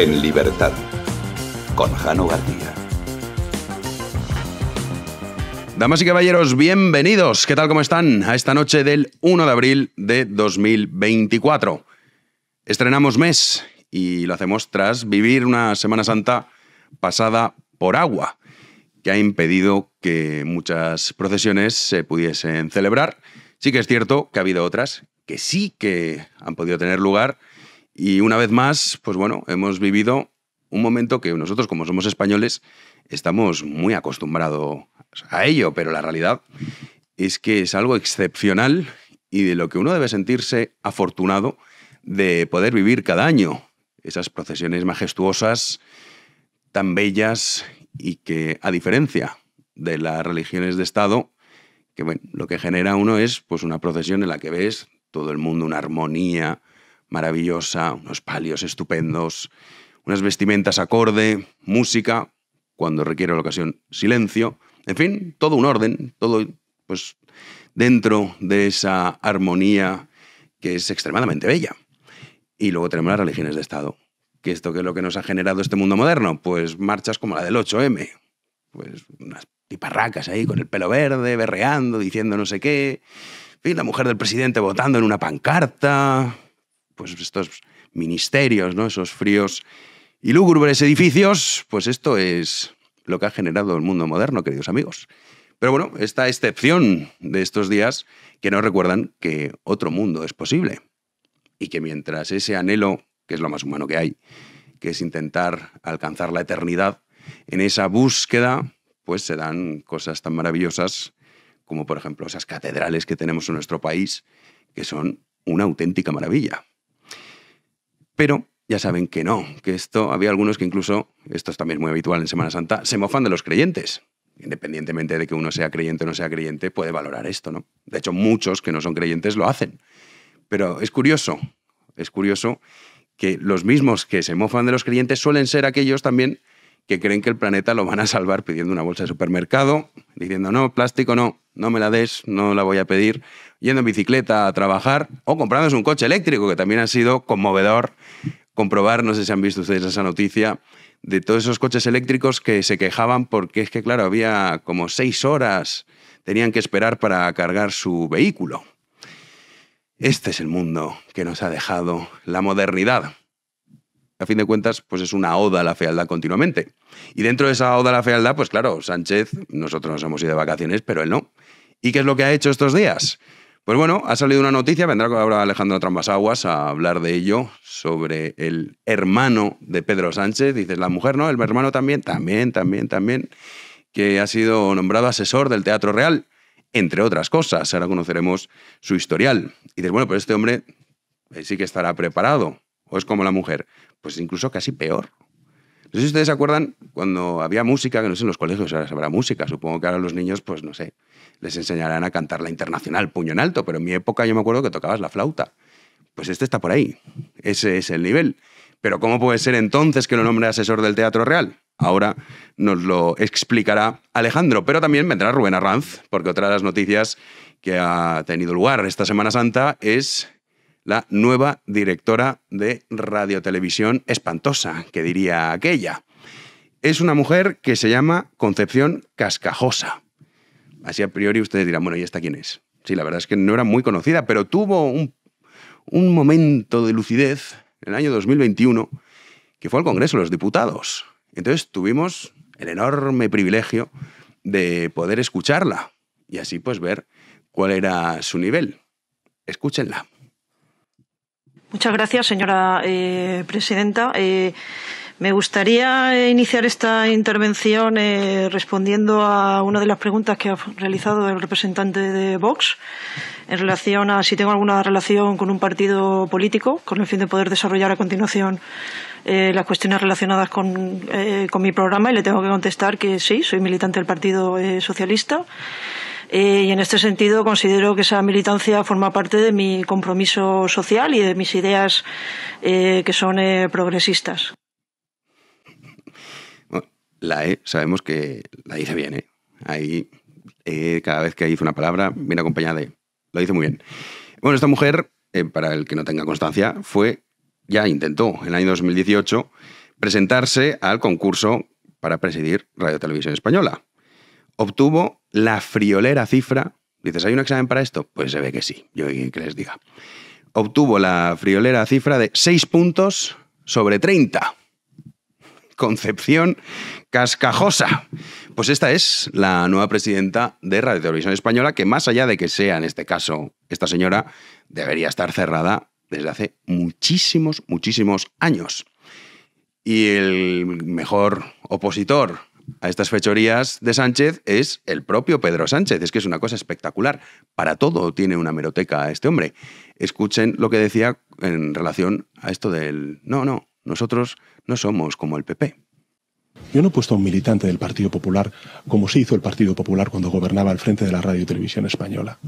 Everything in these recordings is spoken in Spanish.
En libertad, con Jano García. Damas y caballeros, bienvenidos. ¿Qué tal? ¿Cómo están? A esta noche del 1 de abril de 2024. Estrenamos mes y lo hacemos tras vivir una Semana Santa pasada por agua, que ha impedido que muchas procesiones se pudiesen celebrar. Sí que es cierto que ha habido otras que sí que han podido tener lugar, y una vez más, pues bueno, hemos vivido un momento que nosotros, como somos españoles, estamos muy acostumbrados a ello, pero la realidad es que es algo excepcional y de lo que uno debe sentirse afortunado de poder vivir cada año. Esas procesiones majestuosas, tan bellas y que, a diferencia de las religiones de Estado, que bueno, lo que genera uno es pues, una procesión en la que ves todo el mundo, una armonía, maravillosa, unos palios estupendos, unas vestimentas acorde, música, cuando requiere la ocasión, silencio, en fin, todo un orden, todo pues dentro de esa armonía que es extremadamente bella. Y luego tenemos las religiones de Estado. ¿Que esto que es lo que nos ha generado este mundo moderno? Pues marchas como la del 8M. Pues unas tiparracas ahí con el pelo verde, berreando, diciendo no sé qué. En fin, la mujer del presidente votando en una pancarta pues estos ministerios, ¿no? esos fríos y lúgubres edificios, pues esto es lo que ha generado el mundo moderno, queridos amigos. Pero bueno, esta excepción de estos días que nos recuerdan que otro mundo es posible y que mientras ese anhelo, que es lo más humano que hay, que es intentar alcanzar la eternidad, en esa búsqueda pues se dan cosas tan maravillosas como por ejemplo esas catedrales que tenemos en nuestro país, que son una auténtica maravilla. Pero ya saben que no, que esto había algunos que incluso, esto es también muy habitual en Semana Santa, se mofan de los creyentes. Independientemente de que uno sea creyente o no sea creyente, puede valorar esto, ¿no? De hecho, muchos que no son creyentes lo hacen. Pero es curioso, es curioso que los mismos que se mofan de los creyentes suelen ser aquellos también que creen que el planeta lo van a salvar pidiendo una bolsa de supermercado, diciendo, no, plástico no, no me la des, no la voy a pedir, yendo en bicicleta a trabajar o comprándose un coche eléctrico, que también ha sido conmovedor comprobar, no sé si han visto ustedes esa noticia, de todos esos coches eléctricos que se quejaban porque es que, claro, había como seis horas, tenían que esperar para cargar su vehículo. Este es el mundo que nos ha dejado la modernidad. A fin de cuentas, pues es una oda a la fealdad continuamente. Y dentro de esa oda a la fealdad, pues claro, Sánchez, nosotros nos hemos ido de vacaciones, pero él no. ¿Y qué es lo que ha hecho estos días? Pues bueno, ha salido una noticia, vendrá ahora Alejandro Trambasaguas a hablar de ello, sobre el hermano de Pedro Sánchez. Dices, la mujer, ¿no? El hermano también, también, también, también, que ha sido nombrado asesor del Teatro Real, entre otras cosas. Ahora conoceremos su historial. Y dices, bueno, pues este hombre sí que estará preparado, o es como la mujer. Pues incluso casi peor. No sé si ustedes se acuerdan cuando había música, que no sé, en los colegios ahora habrá música, supongo que ahora los niños, pues no sé, les enseñarán a cantar la internacional, puño en alto, pero en mi época yo me acuerdo que tocabas la flauta. Pues este está por ahí, ese es el nivel. Pero ¿cómo puede ser entonces que lo nombre asesor del Teatro Real? Ahora nos lo explicará Alejandro, pero también vendrá Rubén Arranz, porque otra de las noticias que ha tenido lugar esta Semana Santa es la nueva directora de radiotelevisión espantosa, que diría aquella. Es una mujer que se llama Concepción Cascajosa. Así a priori ustedes dirán, bueno, ¿y esta quién es? Sí, la verdad es que no era muy conocida, pero tuvo un, momento de lucidez en el año 2021 que fue al Congreso de los Diputados. Entonces tuvimos el enorme privilegio de poder escucharla y así pues ver cuál era su nivel. Escúchenla. Muchas gracias, señora eh, presidenta. Eh, me gustaría eh, iniciar esta intervención eh, respondiendo a una de las preguntas que ha realizado el representante de Vox en relación a si tengo alguna relación con un partido político, con el fin de poder desarrollar a continuación eh, las cuestiones relacionadas con, mi programa y le tengo que contestar que sí, soy militante del Partido Socialista. y en este sentido considero que esa militancia forma parte de mi compromiso social y de mis ideas que son progresistas la E sabemos que la dice bien, ¿eh? Ahí, eh, cada vez que dice una palabra, viene acompañada de. Lo dice muy bien. Bueno, esta mujer, eh, para el que no tenga constancia, fue, ya intentó en el año 2018 presentarse al concurso para presidir Radio Televisión Española. Obtuvo la friolera cifra. Dices, ¿hay un examen para esto? Pues se ve que sí. Yo que les diga. Obtuvo la friolera cifra de 6 puntos sobre 30. Concepción Cascajosa. Pues esta es la nueva presidenta de Radio Televisión Española, que más allá de que sea, en este caso, esta señora, debería estar cerrada desde hace muchísimos, muchísimos años. Y el mejor opositor a estas fechorías de Sánchez es el propio Pedro Sánchez. Es que es una cosa espectacular. Para todo tiene una meroteca este hombre. Escuchen lo que decía en relación a esto del... No, no, nosotros no somos como el PP. Yo no he puesto a un militante del Partido Popular como se hizo el Partido Popular cuando gobernaba al frente de la radio y televisión española.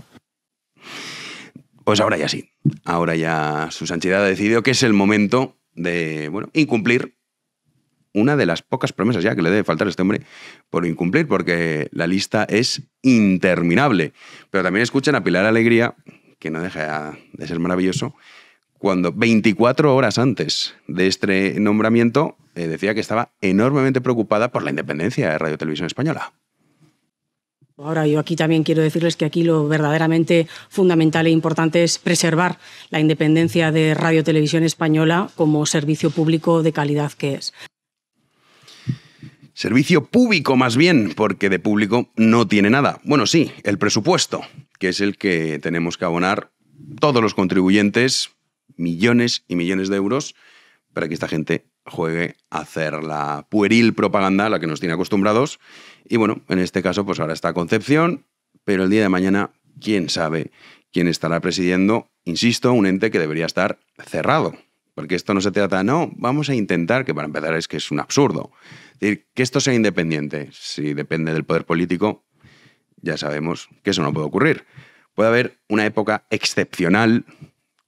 Pues ahora ya sí. Ahora ya su santidad ha decidido que es el momento de bueno, incumplir una de las pocas promesas ya que le debe faltar a este hombre por incumplir, porque la lista es interminable. Pero también escuchen a Pilar Alegría, que no deja de ser maravilloso, cuando 24 horas antes de este nombramiento eh, decía que estaba enormemente preocupada por la independencia de Radio Televisión Española. Ahora yo aquí también quiero decirles que aquí lo verdaderamente fundamental e importante es preservar la independencia de Radio Televisión Española como servicio público de calidad que es. Servicio público más bien, porque de público no tiene nada. Bueno, sí, el presupuesto, que es el que tenemos que abonar todos los contribuyentes millones y millones de euros para que esta gente juegue a hacer la pueril propaganda a la que nos tiene acostumbrados. Y bueno, en este caso, pues ahora está Concepción, pero el día de mañana, quién sabe quién estará presidiendo, insisto, un ente que debería estar cerrado. Porque esto no se trata, no, vamos a intentar, que para empezar es que es un absurdo. decir, que esto sea independiente, si depende del poder político, ya sabemos que eso no puede ocurrir. Puede haber una época excepcional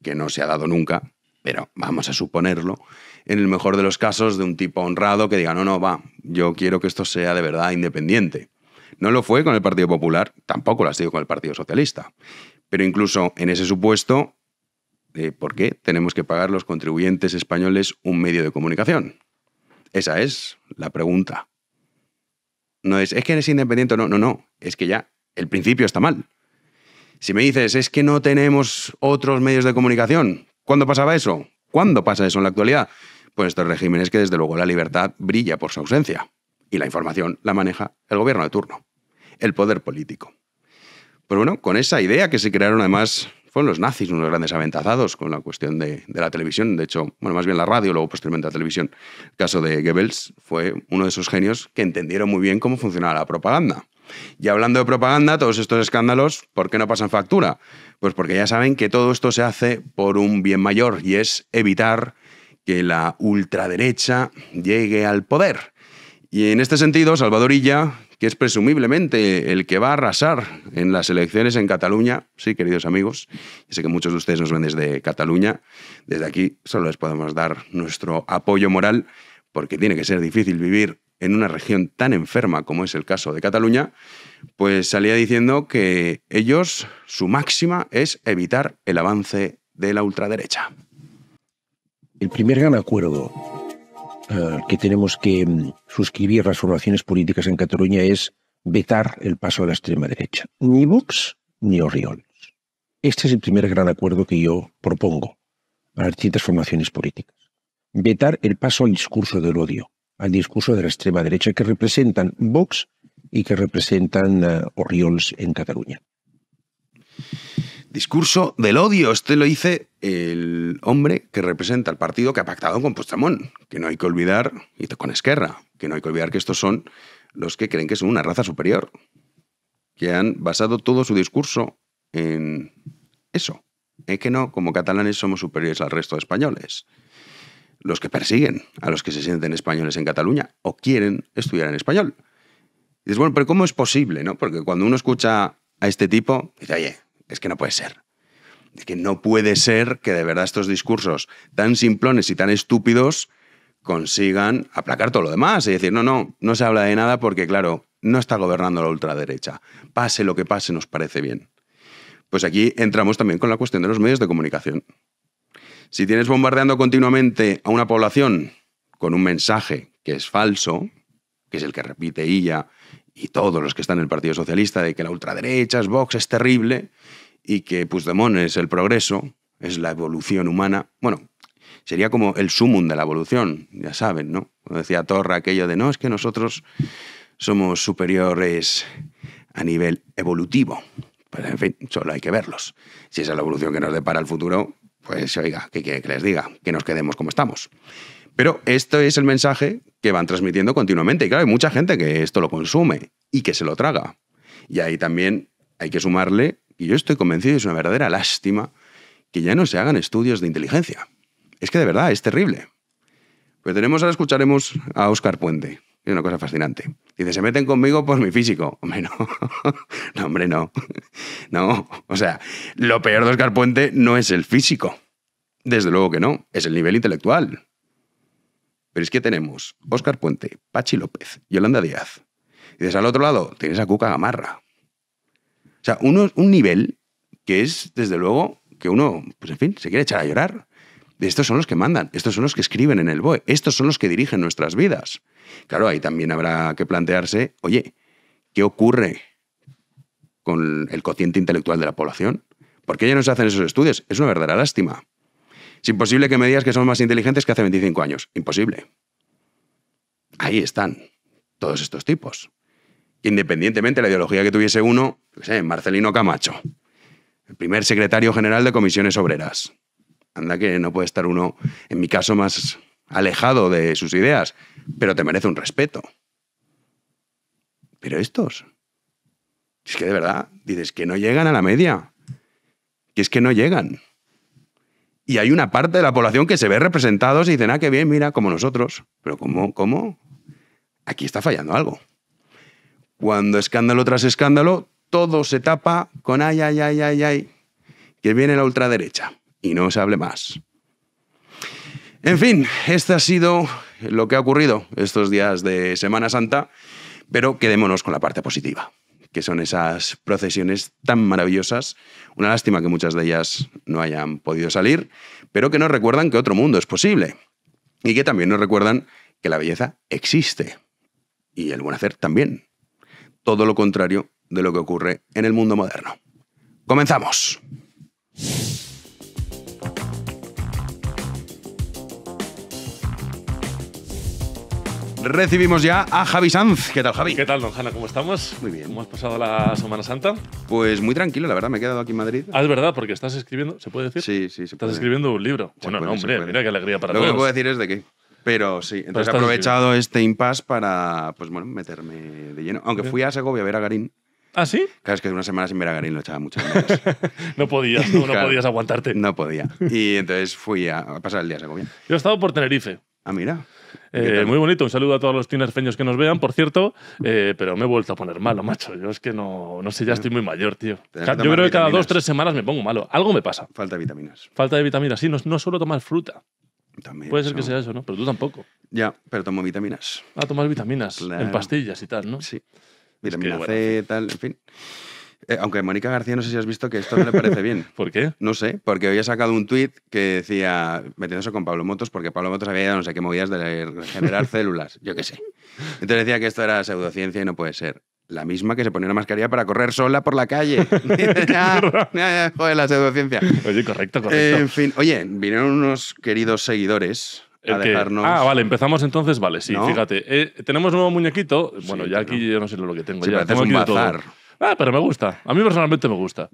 que no se ha dado nunca, pero vamos a suponerlo, en el mejor de los casos de un tipo honrado que diga, no, no, va, yo quiero que esto sea de verdad independiente. No lo fue con el Partido Popular, tampoco lo ha sido con el Partido Socialista. Pero incluso en ese supuesto, eh, ¿por qué tenemos que pagar los contribuyentes españoles un medio de comunicación? Esa es la pregunta. No es, es que eres independiente, no, no, no, es que ya el principio está mal. Si me dices, es que no tenemos otros medios de comunicación, ¿cuándo pasaba eso? ¿Cuándo pasa eso en la actualidad? Pues estos regímenes que desde luego la libertad brilla por su ausencia y la información la maneja el gobierno de turno, el poder político. Pero pues bueno, con esa idea que se crearon además fueron los nazis unos grandes aventazados con la cuestión de, de, la televisión, de hecho, bueno, más bien la radio, luego posteriormente la televisión. El caso de Goebbels fue uno de esos genios que entendieron muy bien cómo funcionaba la propaganda. Y hablando de propaganda, todos estos escándalos, ¿por qué no pasan factura? Pues porque ya saben que todo esto se hace por un bien mayor y es evitar que la ultraderecha llegue al poder. Y en este sentido, Salvadorilla, que es presumiblemente el que va a arrasar en las elecciones en Cataluña, sí, queridos amigos, sé que muchos de ustedes nos ven desde Cataluña, desde aquí solo les podemos dar nuestro apoyo moral, porque tiene que ser difícil vivir en una región tan enferma como es el caso de Cataluña, pues salía diciendo que ellos, su máxima es evitar el avance de la ultraderecha. El primer gran acuerdo eh, que tenemos que mm, suscribir las formaciones políticas en Cataluña es vetar el paso a la extrema derecha. Ni Vox ni Orioles. Este es el primer gran acuerdo que yo propongo para distintas formaciones políticas. Vetar el paso al discurso del odio al discurso de la extrema derecha que representan Vox y que representan uh, en Cataluña. Discurso del odio. Este lo dice el hombre que representa al partido que ha pactado con Postamón, que no hay que olvidar, y con Esquerra, que no hay que olvidar que estos son los que creen que son una raza superior, que han basado todo su discurso en eso. Es que no, como catalanes somos superiores al resto de españoles los que persiguen a los que se sienten españoles en Cataluña o quieren estudiar en español. Y dices, bueno, pero ¿cómo es posible? ¿no? Porque cuando uno escucha a este tipo, dice, oye, es que no puede ser. Es que no puede ser que de verdad estos discursos tan simplones y tan estúpidos consigan aplacar todo lo demás y decir, no, no, no se habla de nada porque, claro, no está gobernando la ultraderecha. Pase lo que pase, nos parece bien. Pues aquí entramos también con la cuestión de los medios de comunicación. Si tienes bombardeando continuamente a una población con un mensaje que es falso, que es el que repite ella y todos los que están en el Partido Socialista, de que la ultraderecha es Vox, es terrible, y que Puigdemont es el progreso, es la evolución humana. Bueno, sería como el sumum de la evolución, ya saben, ¿no? Como decía Torra aquello de, no, es que nosotros somos superiores a nivel evolutivo. Pues en fin, solo hay que verlos. Si esa es la evolución que nos depara el futuro, pues oiga, ¿qué quiere que les diga? Que nos quedemos como estamos. Pero esto es el mensaje que van transmitiendo continuamente. Y claro, hay mucha gente que esto lo consume y que se lo traga. Y ahí también hay que sumarle, y yo estoy convencido, es una verdadera lástima, que ya no se hagan estudios de inteligencia. Es que de verdad es terrible. Pues tenemos, ahora escucharemos a Óscar Puente. Es una cosa fascinante. Dice, se meten conmigo por mi físico. Hombre, no. no, hombre, no. No. O sea, lo peor de Oscar Puente no es el físico. Desde luego que no. Es el nivel intelectual. Pero es que tenemos Oscar Puente, Pachi López, Yolanda Díaz. Y desde al otro lado tienes a Cuca Gamarra. O sea, uno, un nivel que es, desde luego, que uno, pues en fin, se quiere echar a llorar. Estos son los que mandan, estos son los que escriben en el BOE, estos son los que dirigen nuestras vidas. Claro, ahí también habrá que plantearse, oye, ¿qué ocurre con el cociente intelectual de la población? ¿Por qué ya no se hacen esos estudios? Es una verdadera lástima. Es imposible que me digas que son más inteligentes que hace 25 años. Imposible. Ahí están todos estos tipos. Independientemente de la ideología que tuviese uno, Marcelino Camacho, el primer secretario general de comisiones obreras. Anda que no puede estar uno, en mi caso, más alejado de sus ideas, pero te merece un respeto. Pero estos, es que de verdad, dices que no llegan a la media, que es que no llegan. Y hay una parte de la población que se ve representados y dicen, ah, qué bien, mira, como nosotros. Pero ¿cómo? ¿Cómo? Aquí está fallando algo. Cuando escándalo tras escándalo, todo se tapa con ay, ay, ay, ay, ay, que viene la ultraderecha y no se hable más. En fin, esto ha sido lo que ha ocurrido estos días de Semana Santa, pero quedémonos con la parte positiva, que son esas procesiones tan maravillosas. Una lástima que muchas de ellas no hayan podido salir, pero que nos recuerdan que otro mundo es posible y que también nos recuerdan que la belleza existe y el buen hacer también. Todo lo contrario de lo que ocurre en el mundo moderno. Comenzamos. recibimos ya a Javi Sanz. ¿Qué tal, Javi? ¿Qué tal, don ¿Cómo estamos? Muy bien. ¿Cómo has pasado la Semana Santa? Pues muy tranquilo, la verdad, me he quedado aquí en Madrid. Ah, es verdad, porque estás escribiendo, ¿se puede decir? Sí, sí, se Estás escribiendo un libro. bueno, no, hombre, mira qué alegría para todos. Lo que puedo decir es de qué. Pero sí, entonces he aprovechado este impasse para, pues bueno, meterme de lleno. Aunque fui a Segovia a ver a Garín. ¿Ah, sí? Claro, es que una semana sin ver a Garín lo echaba muchas no podías, no, podías aguantarte. No podía. Y entonces fui a pasar el día a Segovia. Yo he estado por Tenerife. Ah, mira. Eh, muy bonito, un saludo a todos los tinerfeños que nos vean, por cierto, eh, pero me he vuelto a poner malo, macho. Yo es que no, sé, ya estoy muy mayor, tío. Yo creo que cada dos, tres semanas me pongo malo. Algo me pasa. Falta de vitaminas. Falta de vitaminas, sí, no, no suelo tomar fruta. También, Puede ser que sea eso, ¿no? Pero tú tampoco. Ya, pero tomo vitaminas. Ah, tomar vitaminas en pastillas y tal, ¿no? Sí. Vitamina C, tal, en fin. Eh, aunque Mónica García, no sé si has visto que esto no le parece bien. ¿Por qué? No sé, porque hoy ha sacado un tuit que decía, metiéndose con Pablo Motos, porque Pablo Motos había ido no sé qué movidas de generar células, yo qué sé. Entonces decía que esto era pseudociencia y no puede ser. La misma que se ponía una mascarilla para correr sola por la calle. joder, la pseudociencia. Oye, correcto, correcto. en fin, oye, vinieron unos queridos seguidores a dejarnos... Ah, vale, empezamos entonces, vale, sí, fíjate. Eh, tenemos un nuevo muñequito. Bueno, ya aquí yo no sé lo que tengo. Sí, ya. Tengo un bazar. Ah, pero me gusta. A mí personalmente me gusta.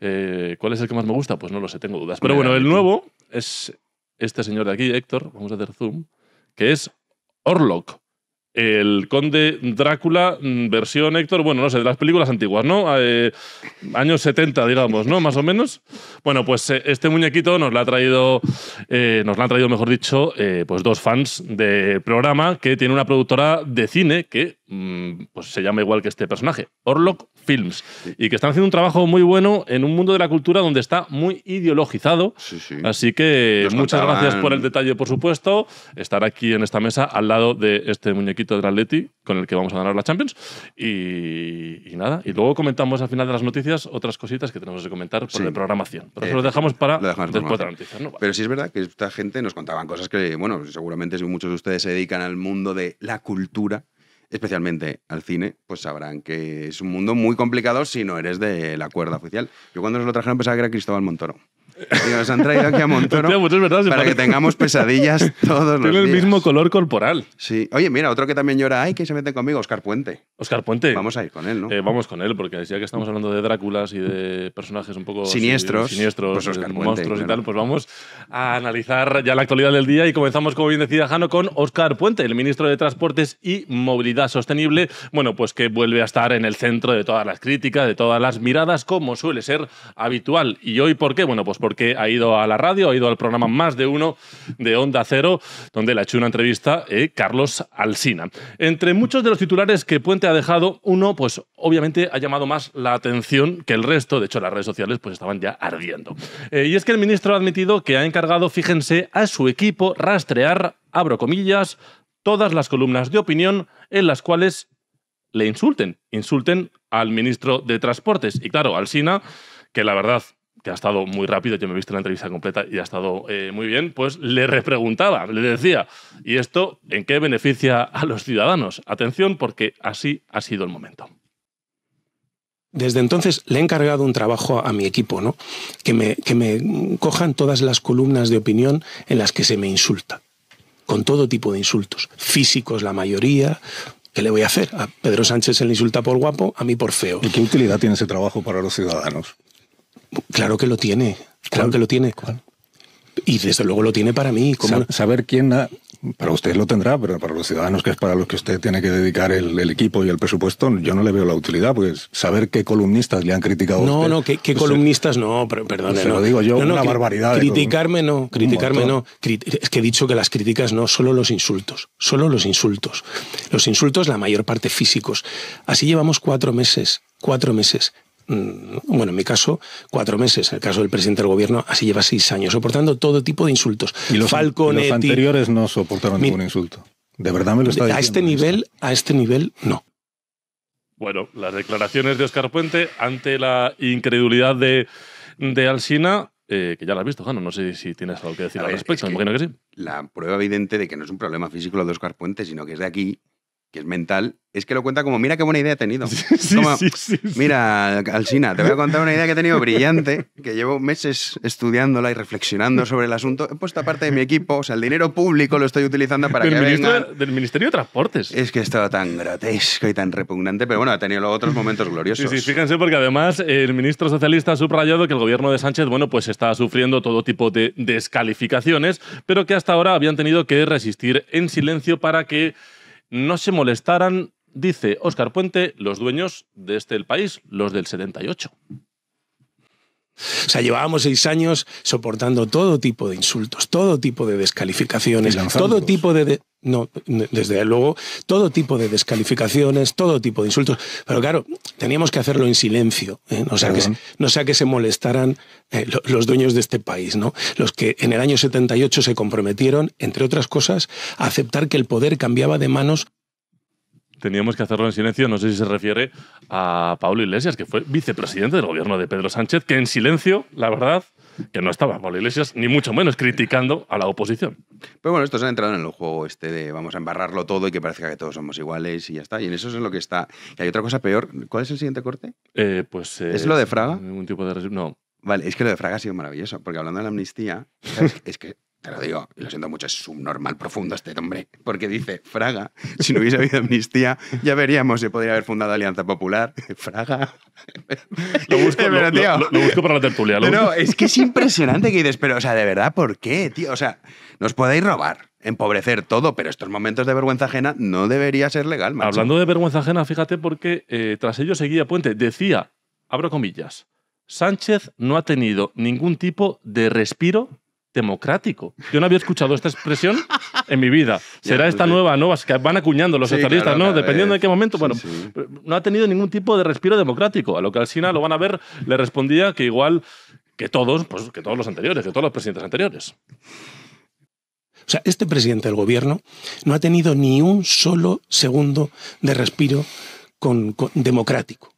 Eh, ¿Cuál es el que más me gusta? Pues no lo sé, tengo dudas. Pero bueno, el nuevo es este señor de aquí, Héctor, vamos a hacer zoom, que es Orlok el Conde Drácula, mm, versión Héctor, bueno, no sé, de las películas antiguas, ¿no? Eh, años 70, digamos, ¿no? Más o menos. Bueno, pues eh, este muñequito nos lo ha traído, eh, nos lo han traído, mejor dicho, pues dos fans del programa que tiene una productora de cine que mm, pues se llama igual que este personaje, Orlok Films, y que están haciendo un trabajo muy bueno en un mundo de la cultura donde está muy ideologizado. Así que muchas gracias por el detalle, por supuesto, estar aquí en esta mesa al lado de este muñequito del con el que vamos a ganar la Champions. Y, nada, y luego comentamos al final de las noticias otras cositas que tenemos que comentar por la programación. Pero eso dejamos para Pero sí es verdad que esta gente nos contaban cosas que, bueno, seguramente si muchos de ustedes se dedican al mundo de la cultura, especialmente al cine, pues sabrán que es un mundo muy complicado si no eres de la cuerda oficial. Yo cuando nos lo trajeron pensaba que era Cristóbal Montoro nos han traído aquí a Montoro para que tengamos pesadillas todos los días. Tiene el mismo color corporal. Sí. Oye, mira, otro que también llora, ay, que se mete conmigo, Oscar Puente. Oscar Puente. Vamos a ir con él, ¿no? Eh, vamos con él, porque ya que estamos hablando de Dráculas y de personajes un poco siniestros, pues eh, monstruos y tal, pues vamos a analizar ya la actualidad del día y comenzamos, como bien decía Jano, con Oscar Puente, el ministro de Transportes y Movilidad Sostenible, bueno, pues que vuelve a estar en el centro de todas las críticas, de todas las miradas, como suele ser habitual. ¿Y hoy por qué? Bueno, pues porque ha ido a la radio, ha ido al programa Más de Uno de Onda Cero, donde le ha hecho una entrevista eh, Carlos Alsina. Entre muchos de los titulares que Puente ha dejado, uno, pues obviamente ha llamado más la atención que el resto. De hecho, las redes sociales pues estaban ya ardiendo. Eh, y es que el ministro ha admitido que ha encargado, fíjense, a su equipo rastrear, abro comillas, todas las columnas de opinión en las cuales le insulten, insulten al ministro de Transportes. Y claro, Alsina, que la verdad que ha estado muy rápido, yo me he visto la entrevista completa y ha estado eh, muy bien, pues le repreguntaba, le decía, ¿y esto en qué beneficia a los ciudadanos? Atención, porque así ha sido el momento. Desde entonces le he encargado un trabajo a mi equipo, ¿no? Que me, que me cojan todas las columnas de opinión en las que se me insulta, con todo tipo de insultos, físicos la mayoría, ¿qué le voy a hacer? A Pedro Sánchez se le insulta por guapo, a mí por feo. ¿Y qué utilidad tiene ese trabajo para los ciudadanos? Claro que lo tiene, claro que lo tiene. ¿Cuál? Y desde luego lo tiene para mí. Saber quién para ustedes lo tendrá, pero para los ciudadanos, que es para los que usted tiene que dedicar el, equipo y el presupuesto, yo no le veo la utilidad, porque saber qué columnistas le han criticado. No, a usted, no, qué, qué columnistas no, pero, digo yo, una barbaridad. Criticarme no, criticarme no. Es que he dicho que las críticas no, solo los insultos, solo los insultos. Los insultos, la mayor parte físicos. Así llevamos cuatro meses, cuatro meses. Mm, bueno, en mi caso, cuatro meses. En el caso del presidente del gobierno, así lleva seis años, soportando todo tipo de insultos. Y los, anteriores no soportaron ningún insulto. De verdad me lo está diciendo. A este nivel, a este nivel, no. Bueno, las declaraciones de Oscar Puente ante la incredulidad de, Alsina, eh, que ya la has visto, Jano, no sé si tienes algo que decir al respecto, imagino que sí. La prueba evidente de que no es un problema físico lo de Oscar Puente, sino que es de aquí que es mental, es que lo cuenta como, mira qué buena idea he tenido. mira, Alcina te voy a contar una idea que he tenido brillante, que llevo meses estudiándola y reflexionando sobre el asunto. He puesto aparte de mi equipo, o sea, el dinero público lo estoy utilizando para del que del Ministerio de Transportes. Es que estaba estado tan grotesco y tan repugnante, pero bueno, ha tenido otros momentos gloriosos. Sí, sí, fíjense, porque además el ministro socialista ha subrayado que el gobierno de Sánchez, bueno, pues está sufriendo todo tipo de descalificaciones, pero que hasta ahora habían tenido que resistir en silencio para que no se molestaran, dice Óscar Puente, los dueños de este país, los del 78. O sea, llevábamos seis años soportando todo tipo de insultos, todo tipo de descalificaciones, todo tipo de, no, desde luego, todo tipo de descalificaciones, todo tipo de insultos. Pero claro, teníamos que hacerlo en silencio, ¿eh? no, sea que, no, sea que, se molestaran eh, los dueños de este país, ¿no? los que en el año 78 se comprometieron, entre otras cosas, a aceptar que el poder cambiaba de manos teníamos que hacerlo en silencio. No sé si se refiere a Pablo Iglesias, que fue vicepresidente del gobierno de Pedro Sánchez, que en silencio, la verdad, que no estaba Pablo Iglesias, ni mucho menos criticando a la oposición. Pues bueno, estos han entrado en el juego este de vamos a embarrarlo todo y que parezca que todos somos iguales y ya está. Y en eso es lo que está. Y hay otra cosa peor. ¿Cuál es el siguiente corte? Eh, pues. Eh, ¿Es lo de Fraga? No. Vale, es que lo de Fraga ha sido maravilloso, porque hablando de la amnistía, es que te lo digo, lo siento mucho, es subnormal profundo este hombre, porque dice, Fraga, si no hubiese habido amnistía, ya veríamos si podría haber fundado Alianza Popular. Fraga. Lo busco, para la tertulia. Pero es que es impresionante que dices, pero, o sea, de verdad, ¿por qué, tío? O sea, nos podéis robar, empobrecer todo, pero estos momentos de vergüenza ajena no debería ser legal, Hablando de vergüenza ajena, fíjate porque eh, tras ello seguía Puente, decía, abro comillas, Sánchez no ha tenido ningún tipo de respiro democrático. Yo no había escuchado esta expresión en mi vida. Será pues esta nueva, nuevas que van acuñando los socialistas, ¿no? Dependiendo de qué momento. Bueno, no ha tenido ningún tipo de respiro democrático. A lo que al Sina lo van a ver, le respondía que igual que todos, pues que todos los anteriores, que todos los presidentes anteriores. O sea, este presidente del gobierno no ha tenido ni un solo segundo de respiro con, democrático.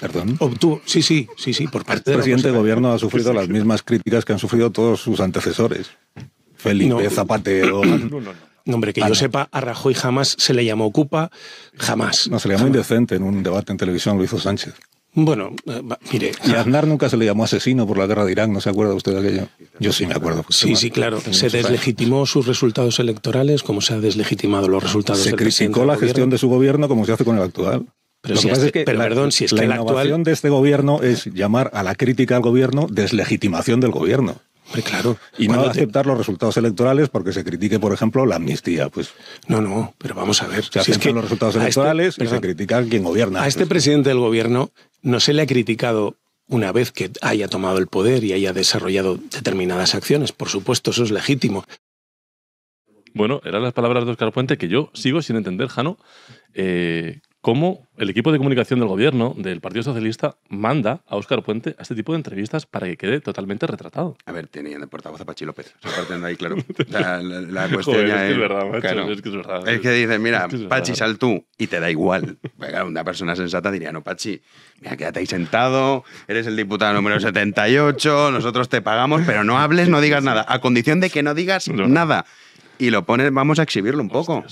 Perdón. sí, sí, sí, sí, por parte El presidente de gobierno ha sufrido las mismas críticas que han sufrido todos sus antecesores. Felipe Zapatero. No, hombre, que yo sepa, a Rajoy jamás se le llamó Ocupa, jamás. No, se le llamó indecente en un debate en televisión, lo hizo Sánchez. Bueno, eh, mire. Y nunca se le llamó asesino por la guerra de Irán, ¿no se acuerda usted de aquello? Yo sí me acuerdo. sí, sí, claro. Se deslegitimó sus resultados electorales como se han deslegitimado los resultados Se criticó la gestión de su gobierno como se hace con el actual. Pero, si que, la, perdón, de este gobierno es llamar a la crítica al gobierno deslegitimación del gobierno. claro. Y no aceptar los resultados electorales porque se critique, por ejemplo, la amnistía. Pues no, no. Pero vamos a ver. Se aceptan los resultados este electorales y se critica a quien gobierna. A este pues. presidente del gobierno no se le ha criticado una vez que haya tomado el poder y haya desarrollado determinadas acciones. Por supuesto, eso es legítimo. Bueno, eran las palabras de Oscar Puente que yo sigo sin entender, Jano. Eh, cómo el equipo de comunicación del gobierno del Partido Socialista manda a Óscar Puente a este tipo de entrevistas para que quede totalmente retratado. A ver, tenían de portavoz a Pachi López. ahí, claro. La, cuestión es, Que es, verdad, es que mira, Pachi, sal tú y te da igual. Una persona sensata diría, no, Pachi, mira, quédate ahí sentado, eres el diputado número 78, nosotros te pagamos, pero no hables, no digas nada, a condición de que no digas nada. Y lo pones, vamos a exhibirlo un poco.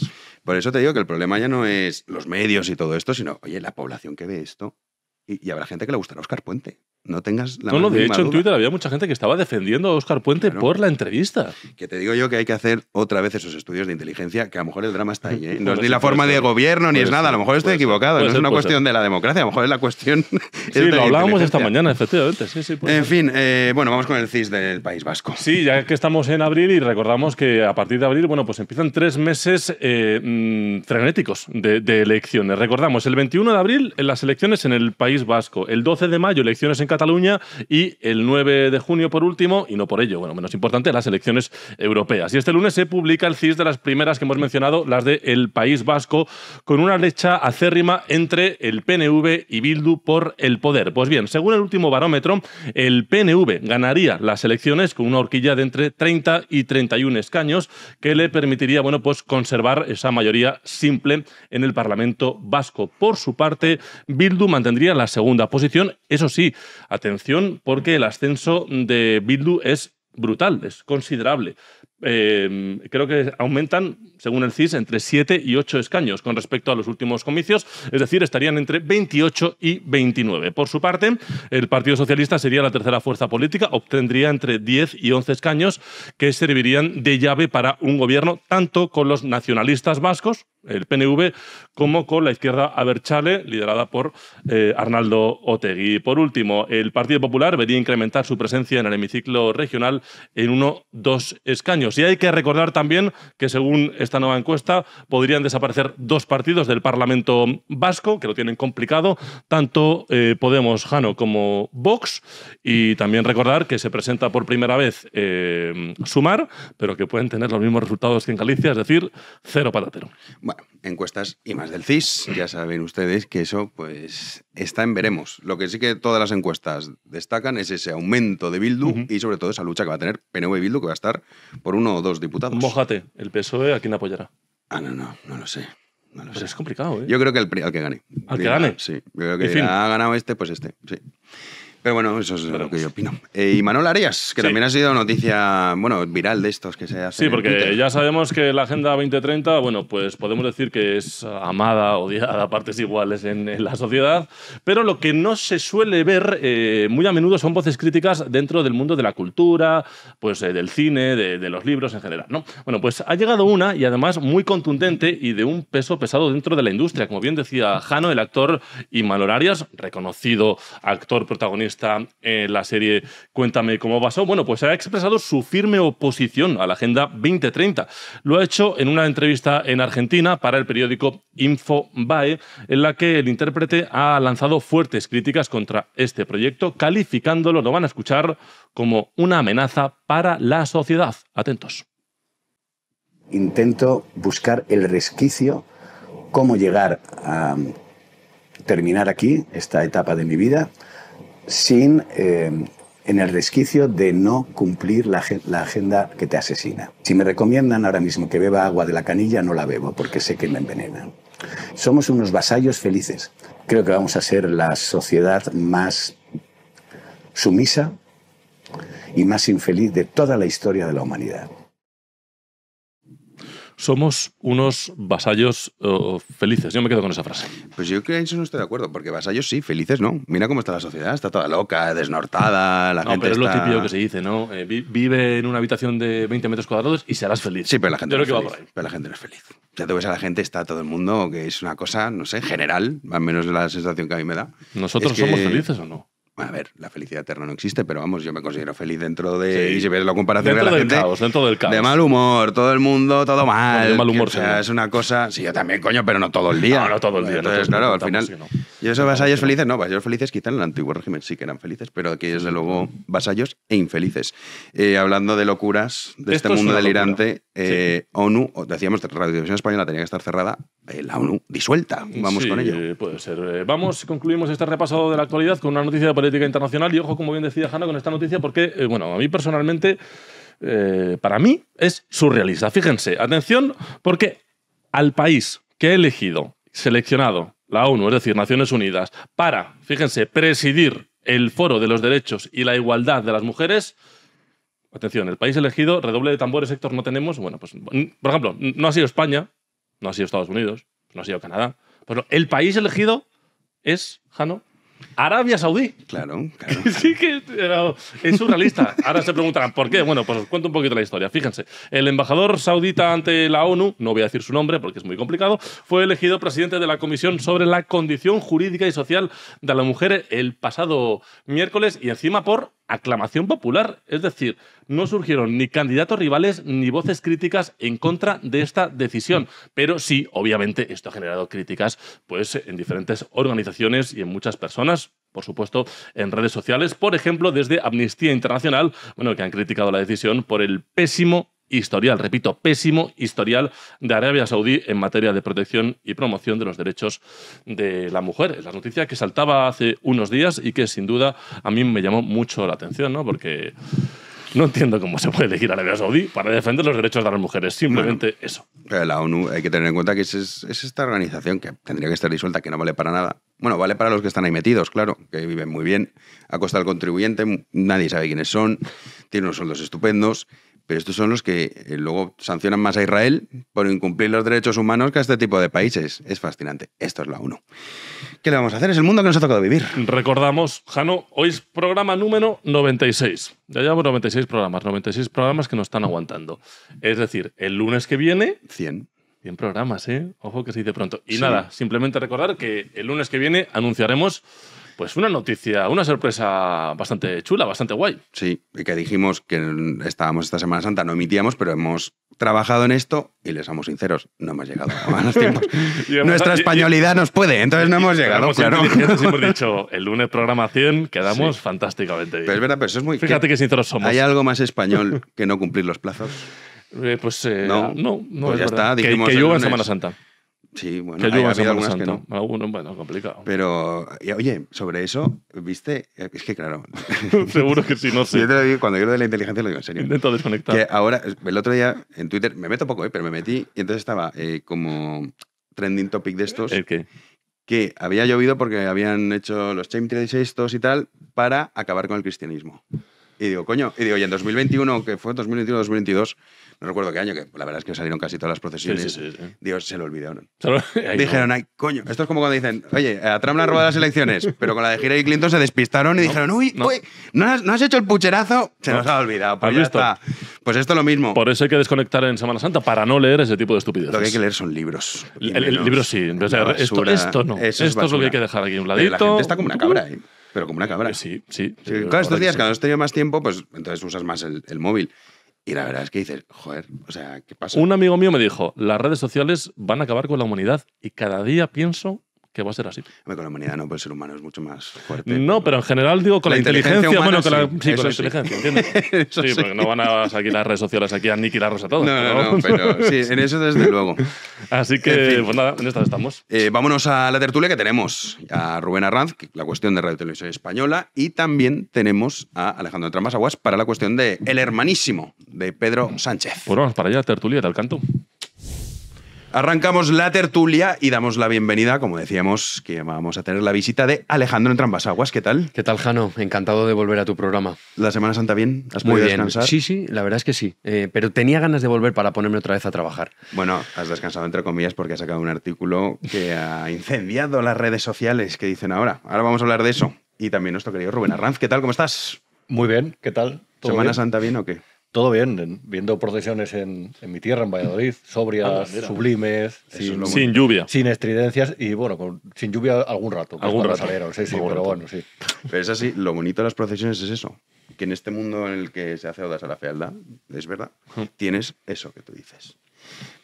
Por eso te digo que el problema ya no es los medios y todo esto, sino, oye, la población que ve esto. Y, habrá gente que le gustará Oscar Puente. No tengas la No, no, de hecho en Twitter había mucha gente que estaba defendiendo a Oscar Puente por la entrevista. Que te digo yo que hay que hacer otra vez esos estudios de inteligencia, que a lo mejor el drama está ahí. ¿eh? No es ni la forma de gobierno, ni es nada. A lo mejor estoy equivocado. no es una cuestión de la democracia, a lo mejor es la cuestión. Sí, lo hablábamos esta mañana, efectivamente. Sí, sí, en fin, eh, bueno, vamos con el CIS del País Vasco. Sí, ya que estamos en abril y recordamos que a partir de abril, bueno, pues empiezan tres meses eh, mm, frenéticos de, elecciones. Recordamos, el 21 de abril en las elecciones en el País Vasco, el 12 de mayo elecciones en Cataluña y el 9 de junio, por último, y no por ello, bueno, menos importante, las elecciones europeas. Y este lunes se publica el CIS de las primeras que hemos mencionado, las de El País Vasco, con una lecha acérrima entre el PNV y Bildu por el poder. Pues bien, según el último barómetro, el PNV ganaría las elecciones con una horquilla de entre 30 y 31 escaños que le permitiría, bueno, pues conservar esa mayoría simple en el Parlamento vasco. Por su parte, Bildu mantendría la segunda posición, eso sí, Atención, porque el ascenso de Bildu es brutal, es considerable. Em, creo que aumentan, según el CIS, entre 7 y 8 escaños con respecto a los últimos comicios, es decir, estarían entre 28 y 29. Por su parte, el Partido Socialista sería la tercera fuerza política, obtendría entre 10 y 11 escaños que servirían de llave para un gobierno tanto con los nacionalistas vascos, el PNV, como con la izquierda Aberchale, liderada por eh, Arnaldo Otegui. Por último, el Partido Popular vería incrementar su presencia en el hemiciclo regional en uno, dos escaños. Y hay que recordar también que, según esta nueva encuesta, podrían desaparecer dos partidos del Parlamento vasco, que lo tienen complicado, tanto eh, Podemos, Jano, como Vox. Y también recordar que se presenta por primera vez eh, Sumar, pero que pueden tener los mismos resultados que en Galicia, es decir, cero para cero. Bueno, encuestas y más del CIS, ya saben ustedes que eso pues está en veremos. Lo que sí que todas las encuestas destacan es ese aumento de Bildu y sobre todo esa lucha que va a tener PNV y Bildu, que va a estar por uno o dos diputados. Mójate, el PSOE, ¿a quién apoyará? Ah, no, no, no lo sé. Pero es complicado, ¿eh? Yo creo que el, al que gane. ¿Al que gane? Sí. Yo creo que ha ganado este, pues este. Sí. Pero bueno, eso es lo que yo opino. Eh, y Manuel Arias, que también ha sido noticia, bueno, viral de estos que se hacen. Sí, porque ya sabemos que la Agenda 2030, bueno, pues podemos decir que es amada, odiada a partes iguales en, la sociedad. Pero lo que no se suele ver eh, muy a menudo son voces críticas dentro del mundo de la cultura, pues eh, del cine, de, los libros en general, ¿no? Bueno, pues ha llegado una y además muy contundente y de un peso pesado dentro de la industria. Como bien decía Jano, el actor y Arias, reconocido actor protagonista está en eh, la serie Cuéntame cómo pasó. Bueno, pues ha expresado su firme oposición a la Agenda 2030. Lo ha hecho en una entrevista en Argentina para el periódico Infobae, en la que el intérprete ha lanzado fuertes críticas contra este proyecto, calificándolo, lo van a escuchar, como una amenaza para la sociedad. Atentos. Intento buscar el resquicio, cómo llegar a terminar aquí esta etapa de mi vida sin eh, en el resquicio de no cumplir la, la, agenda que te asesina. Si me recomiendan ahora mismo que beba agua de la canilla, no la bebo porque sé que me envenena. Somos unos vasallos felices. Creo que vamos a ser la sociedad más sumisa y más infeliz de toda la historia de la humanidad somos unos vasallos felices. Yo me quedo con esa frase. Pues yo creo que eso no estoy de acuerdo, porque vasallos sí, felices no. Mira cómo está la sociedad, está toda loca, desnortada, la no, pero es lo típico que se dice, ¿no? Eh, vive en una habitación de 20 metros cuadrados y serás feliz. Sí, pero la gente no, es feliz. Pero la gente es feliz. Ya te ves a la gente, está todo el mundo, que es una cosa, no sé, general, al menos la sensación que a mí me da. ¿Nosotros somos felices o no? a ver, la felicidad eterna no existe, pero vamos, yo me considero feliz dentro de. Y si la comparación de la gente, De mal humor, todo el mundo, todo mal. De mal humor, sea, es una cosa. Sí, yo también, coño, pero no todo el día. No, no todo el día. Entonces, claro, al final. ¿Y esos vasallos felices? No, vasallos felices quizá en el antiguo régimen sí que eran felices, pero aquí desde luego vasallos e infelices. Eh, hablando de locuras, de este mundo delirante, eh, ONU, decíamos, la Televisión Española tenía que estar cerrada, eh, la ONU disuelta. Vamos con ello. puede ser. Vamos, concluimos este repasado de la actualidad con una noticia de internacional. Y ojo, como bien decía Hanna, con esta noticia, porque, eh, bueno, a mí personalmente, eh, para mí, es surrealista. Fíjense, atención, porque al país que ha elegido, seleccionado, la ONU, es decir, Naciones Unidas, para, fíjense, presidir el Foro de los Derechos y la Igualdad de las Mujeres, atención, el país elegido, redoble de tambores, sector no tenemos, bueno, pues, por ejemplo, no ha sido España, no ha sido Estados Unidos, no ha sido Canadá, pero el país elegido es, Jano, Arabia Saudí. Claro, claro. sí que es surrealista. Ahora se preguntarán por qué. Bueno, pues os cuento un poquito la historia. Fíjense, el embajador saudita ante la ONU, no voy a decir su nombre porque es muy complicado, fue elegido presidente de la Comisión sobre la Condición Jurídica y Social de la Mujer el pasado miércoles y encima por aclamación popular. Es decir, no surgieron ni candidatos rivales ni voces críticas en contra de esta decisión. Pero sí, obviamente, esto ha generado críticas pues, en diferentes organizaciones y en muchas personas. Por supuesto, en redes sociales, por ejemplo, desde Amnistía Internacional, bueno, que han criticado la decisión por el pésimo historial, repito, pésimo historial de Arabia Saudí en materia de protección y promoción de los derechos de la mujer. Es la noticia que saltaba hace unos días y que sin duda a mí me llamó mucho la atención, ¿no? Porque no entiendo cómo se puede elegir a Arabia Saudí para defender los derechos de las mujeres, simplemente eso. Eh, la ONU hay que tener en cuenta que es, es, esta organización que tendría que estar disuelta, que no vale para nada. Bueno, vale para los que están ahí metidos, claro, que viven muy bien, a costa del contribuyente, nadie sabe quiénes son, tienen unos sueldos estupendos pero estos son los que eh, luego sancionan más a Israel por incumplir los derechos humanos que a este tipo de países. Es fascinante. Esto es la uno. ¿Qué le vamos a hacer? Es el mundo que nos ha tocado vivir. Recordamos, Jano, hoy es programa número 96. Ya llevamos 96 programas, 96 programas que nos están aguantando. Es decir, el lunes que viene... 100. 100 programas, ¿eh? Ojo que se dice pronto. Y nada, simplemente recordar que el lunes que viene anunciaremos pues una noticia, una sorpresa bastante chula, bastante guay. Sí, y que dijimos que estábamos esta Semana Santa, no emitíamos, pero hemos trabajado en esto y les somos sinceros, no hemos llegado a los tiempos. Nuestra españolidad nos puede, entonces no hemos llegado. hemos dicho, el lunes programación quedamos fantásticamente bien. es verdad, pero es muy... Fíjate que, sinceros somos. ¿Hay algo más español que no cumplir los plazos? Eh, pues eh, no, no, no pues ya está. Dijimos que, en Semana Santa. Sí, bueno, hay, ha habido algunas que no. Algunos, bueno, complicado. Pero, oye, sobre eso, ¿viste? Eh, es que claro. Seguro que sí, no sé. Yo te lo digo, cuando yo lo de la inteligencia lo digo en serio. Intento desconectar. Que ahora, el otro día en Twitter, me meto poco, ¿eh? pero me metí y entonces estaba eh, como trending topic de estos. ¿El qué? Que había llovido porque habían hecho los Chain 36 y tal para acabar con el cristianismo. Y digo, coño, y digo, y en 2021, que fue 2021-2022, no recuerdo qué año, que la verdad es que salieron casi todas las procesiones. Dios, se lo olvidaron. dijeron, ay, coño, esto es como cuando dicen, oye, a Trump le han robado las elecciones, pero con la de Hillary Clinton se despistaron y dijeron, uy, no. uy, ¿no has, hecho el pucherazo? Se nos ha olvidado, pues ya está. Pues esto es lo mismo. Por eso hay que desconectar en Semana Santa, para no leer ese tipo de estupideces. Lo que hay que leer son libros. El, sí, esto, no. esto es lo que hay que dejar aquí un ladito. la gente está como una cabra ahí. ¿eh? Pero como una cabra. Sí, sí. claro, estos días, cuando has tenido más tiempo, pues entonces usas más el móvil. Y la verdad es que dices, joder, o sea, ¿qué pasa? Un amigo mío me dijo, las redes sociales van a acabar con la humanidad y cada día pienso que va a ser así. Con la humanidad no, pero pues el ser humano es mucho más fuerte. No, pero en general digo con la, inteligencia, bueno, sí. con la, inteligencia, ¿entiendes? sí, porque no van a salir las redes sociales aquí a aniquilarlos a todos. No, no, no, pero sí, en eso desde luego. Así que, pues nada, en estas estamos. Eh, vámonos a la tertulia que tenemos a Rubén Arranz, la cuestión de Radio Televisión Española, y también tenemos a Alejandro Tramasaguas para la cuestión de El Hermanísimo, de Pedro Sánchez. Bueno, pues vamos para allá, tertulia, te canto. Arrancamos la tertulia y damos la bienvenida, como decíamos, que vamos a tener la visita de Alejandro Entrambas ¿Qué tal? ¿Qué tal, Jano? Encantado de volver a tu programa. ¿La Semana Santa bien? ¿Has Muy podido bien. Sí, sí, la verdad es que sí. Eh, pero tenía ganas de volver para ponerme otra vez a trabajar. Bueno, has descansado entre comillas porque has sacado un artículo que ha incendiado las redes sociales que dicen ahora. Ahora vamos a hablar de eso. Y también nuestro querido Rubén Arranz. ¿Qué tal? ¿Cómo estás? Muy bien, ¿qué tal? ¿Semana Santa bien o qué? Todo bien, viendo procesiones en, mi tierra, en Valladolid, sobrias, ah, sublimes, sin, lluvia. Sin estridencias y bueno, sin lluvia algún rato. algún rato. sí, sí, pero bueno, sí. Pero es así, lo bonito de las procesiones es eso, que en este mundo en el que se hace odas a la fealdad, es verdad, tienes eso que tú dices.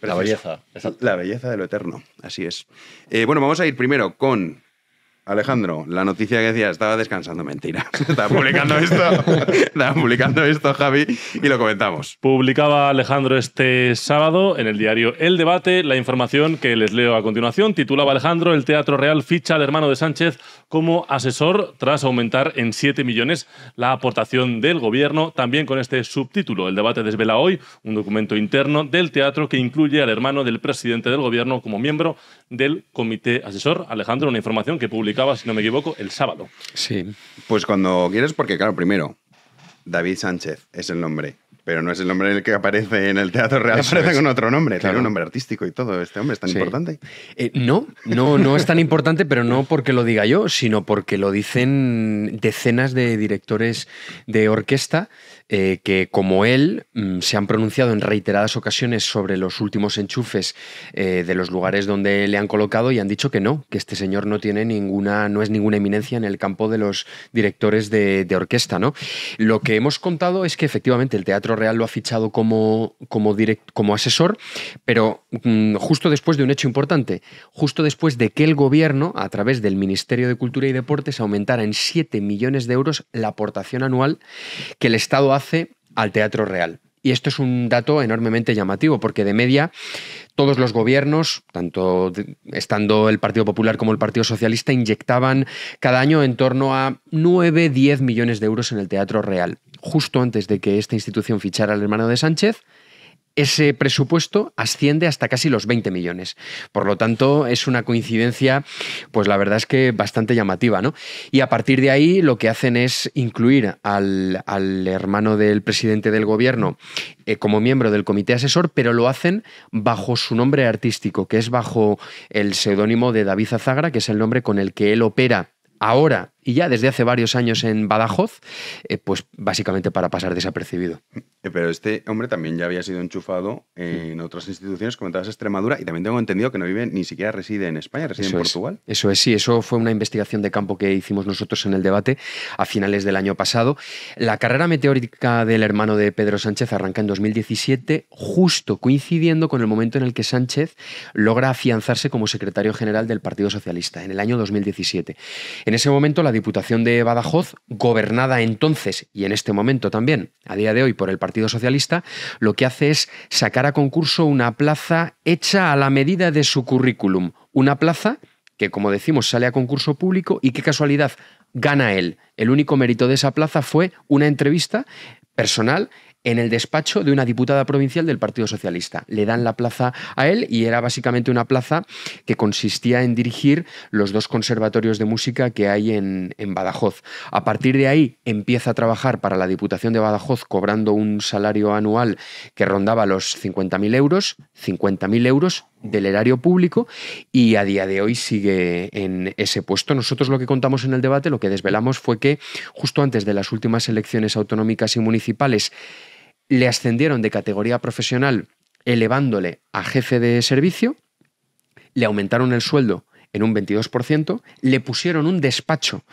la belleza. La belleza de lo eterno, así es. Eh, bueno, vamos a ir primero con Alejandro, la noticia que decía, estaba descansando, mentira. Estaba publicando esto, estaba publicando esto, Javi, y lo comentamos. Publicaba Alejandro este sábado en el diario El Debate la información que les leo a continuación. Titulaba Alejandro, el Teatro Real ficha al hermano de Sánchez como asesor tras aumentar en 7 millones la aportación del gobierno. También con este subtítulo, El Debate desvela hoy un documento interno del teatro que incluye al hermano del presidente del gobierno como miembro del comité asesor. Alejandro, una información que publicó si no me equivoco, el sábado. Sí. Pues cuando quieres, porque claro, primero, David Sánchez es el nombre, pero no es el nombre el que aparece en el Teatro Real, aparece con otro nombre, tiene un nombre artístico y todo, este hombre es tan importante. Eh, no, no, no es tan importante, pero no porque lo diga yo, sino porque lo dicen decenas de directores de orquesta eh, que como él mm, se han pronunciado en reiteradas ocasiones sobre los últimos enchufes eh, de los lugares donde le han colocado y han dicho que no, que este señor no tiene ninguna, no es ninguna eminencia en el campo de los directores de, orquesta, ¿no? Lo que hemos contado es que efectivamente el Teatro Real lo ha fichado como, como, como asesor, pero mm, justo después de un hecho importante, justo después de que el gobierno, a través del Ministerio de Cultura y Deportes, aumentara en 7 millones de euros la aportación anual que el Estado ha hace al teatro real. Y esto es un dato enormemente llamativo, porque de media todos los gobiernos, tanto estando el Partido Popular como el Partido Socialista, inyectaban cada año en torno a 9-10 millones de euros en el Teatro Real. Justo antes de que esta institución fichara al hermano de Sánchez, ese presupuesto asciende hasta casi los 20 millones. Por lo tanto, es una coincidencia, pues la verdad es que bastante llamativa, ¿no? Y a partir de ahí lo que hacen es incluir al, hermano del presidente del gobierno eh, como miembro del comité asesor, pero lo hacen bajo su nombre artístico, que es bajo el seudónimo de David Azagra, que es el nombre con el que él opera ahora y ya desde hace varios años en Badajoz, eh, pues básicamente para pasar desapercibido. Eh, pero este hombre también ya había sido enchufado en otras instituciones, comentadas Extremadura, y también tengo entendido que no vive ni siquiera reside en España, reside en Portugal. eso es, sí, eso fue una investigación de campo que hicimos nosotros en el debate a finales del año pasado. La carrera meteórica del hermano de Pedro Sánchez arranca en 2017, justo coincidiendo con el momento en el que Sánchez logra afianzarse como secretario general del Partido Socialista, en el año 2017. En ese momento la Diputación de Badajoz, gobernada entonces y en este momento también, a día de hoy, por el Partido Socialista, lo que hace es sacar a concurso una plaza hecha a la medida de su currículum. Una plaza que, como decimos, sale a concurso público y qué casualidad, gana él. El único mérito de esa plaza fue una entrevista personal en el despacho de una diputada provincial del Partido Socialista. Le dan la plaza a él y era básicamente una plaza que consistía en dirigir los dos conservatorios de música que hay en, en Badajoz. A partir de ahí empieza a trabajar para la Diputación de Badajoz cobrando un salario anual que rondaba los 50.000 euros, 50.000 euros del erario público y a día de hoy sigue en ese puesto. Nosotros lo que contamos en el debate, lo que desvelamos fue que justo antes de las últimas elecciones autonómicas y municipales, le ascendieron de categoría profesional elevándole a jefe de servicio, le aumentaron el sueldo en un 22%, le pusieron un despacho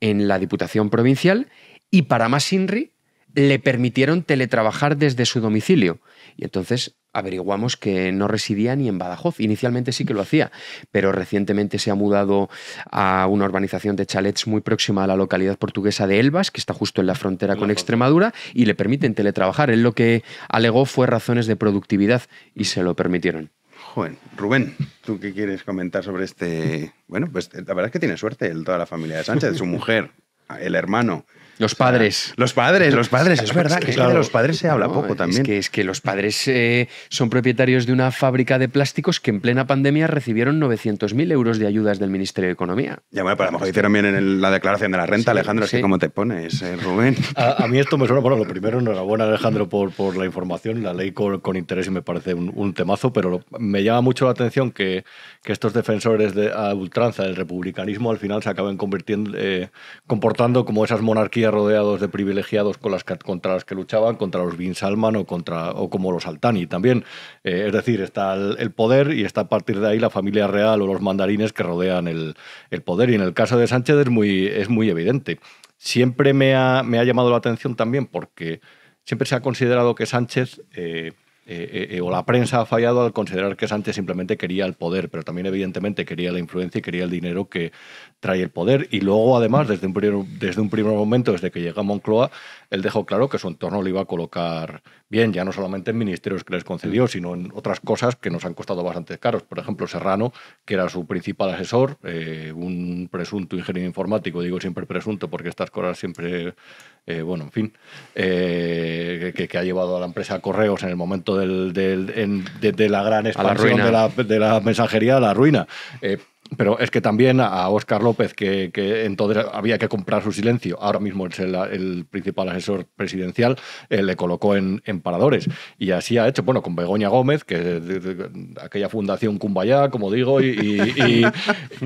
en la Diputación Provincial y para más INRI le permitieron teletrabajar desde su domicilio. Y entonces averiguamos que no residía ni en Badajoz. Inicialmente sí que lo hacía, pero recientemente se ha mudado a una urbanización de chalets muy próxima a la localidad portuguesa de Elvas, que está justo en la frontera con Extremadura, y le permiten teletrabajar. Él lo que alegó fue razones de productividad y se lo permitieron. Joven, Rubén, ¿tú qué quieres comentar sobre este? Bueno, pues la verdad es que tiene suerte toda la familia de Sánchez, su mujer, Ah, el hermano. Los padres. los padres, los padres, es verdad. que, es que de los padres se habla poco también. Es que, es que los padres eh, son propietarios de una fábrica de plásticos que en plena pandemia recibieron 900.000 euros de ayudas del Ministerio de Economía. Ya, bueno, a lo mejor hicieron bien en la declaración de la renta, Alejandro, así como te pones, eh, Rubén. A, mí esto me suena, bueno, lo primero, enhorabuena, Alejandro, por, por la información, la ley con, interés y me parece un, temazo, pero me llama mucho la atención que, que estos defensores de a ultranza del republicanismo al final se acaben convirtiendo, eh, como esas monarquías rodeados de privilegiados contra las que luchaban, contra los Bin Salman o, contra, o como los Altani también. Eh, es decir, está el, poder y está a partir de ahí la familia real o los mandarines que rodean el, poder. Y en el caso de Sánchez es muy, es muy evidente. Siempre me ha, llamado la atención también porque siempre se ha considerado que Sánchez... Eh, eh, eh, eh, o la prensa ha fallado al considerar que Sánchez simplemente quería el poder, pero también evidentemente quería la influencia y quería el dinero que trae el poder. Y luego, además, desde un primer, desde un primer momento, desde que llegó a Moncloa, él dejó claro que su entorno le iba a colocar bien, ya no solamente en ministerios que les concedió, sino en otras cosas que nos han costado bastante caros. Por ejemplo, Serrano, que era su principal asesor, un presunto ingeniero informático, digo siempre presunto porque estas cosas siempre eh, bueno, en fin, eh, que, ha llevado a la empresa Correos en el momento de, la gran expansión de, la, mensajería a la ruina. Eh, pero es que también a Óscar López, que, entonces había que comprar su silencio, ahora mismo es el, principal asesor presidencial, eh, le colocó en, en, paradores. Y así ha hecho, bueno, con Begoña Gómez, que de, aquella fundación Cumbayá, como digo, y,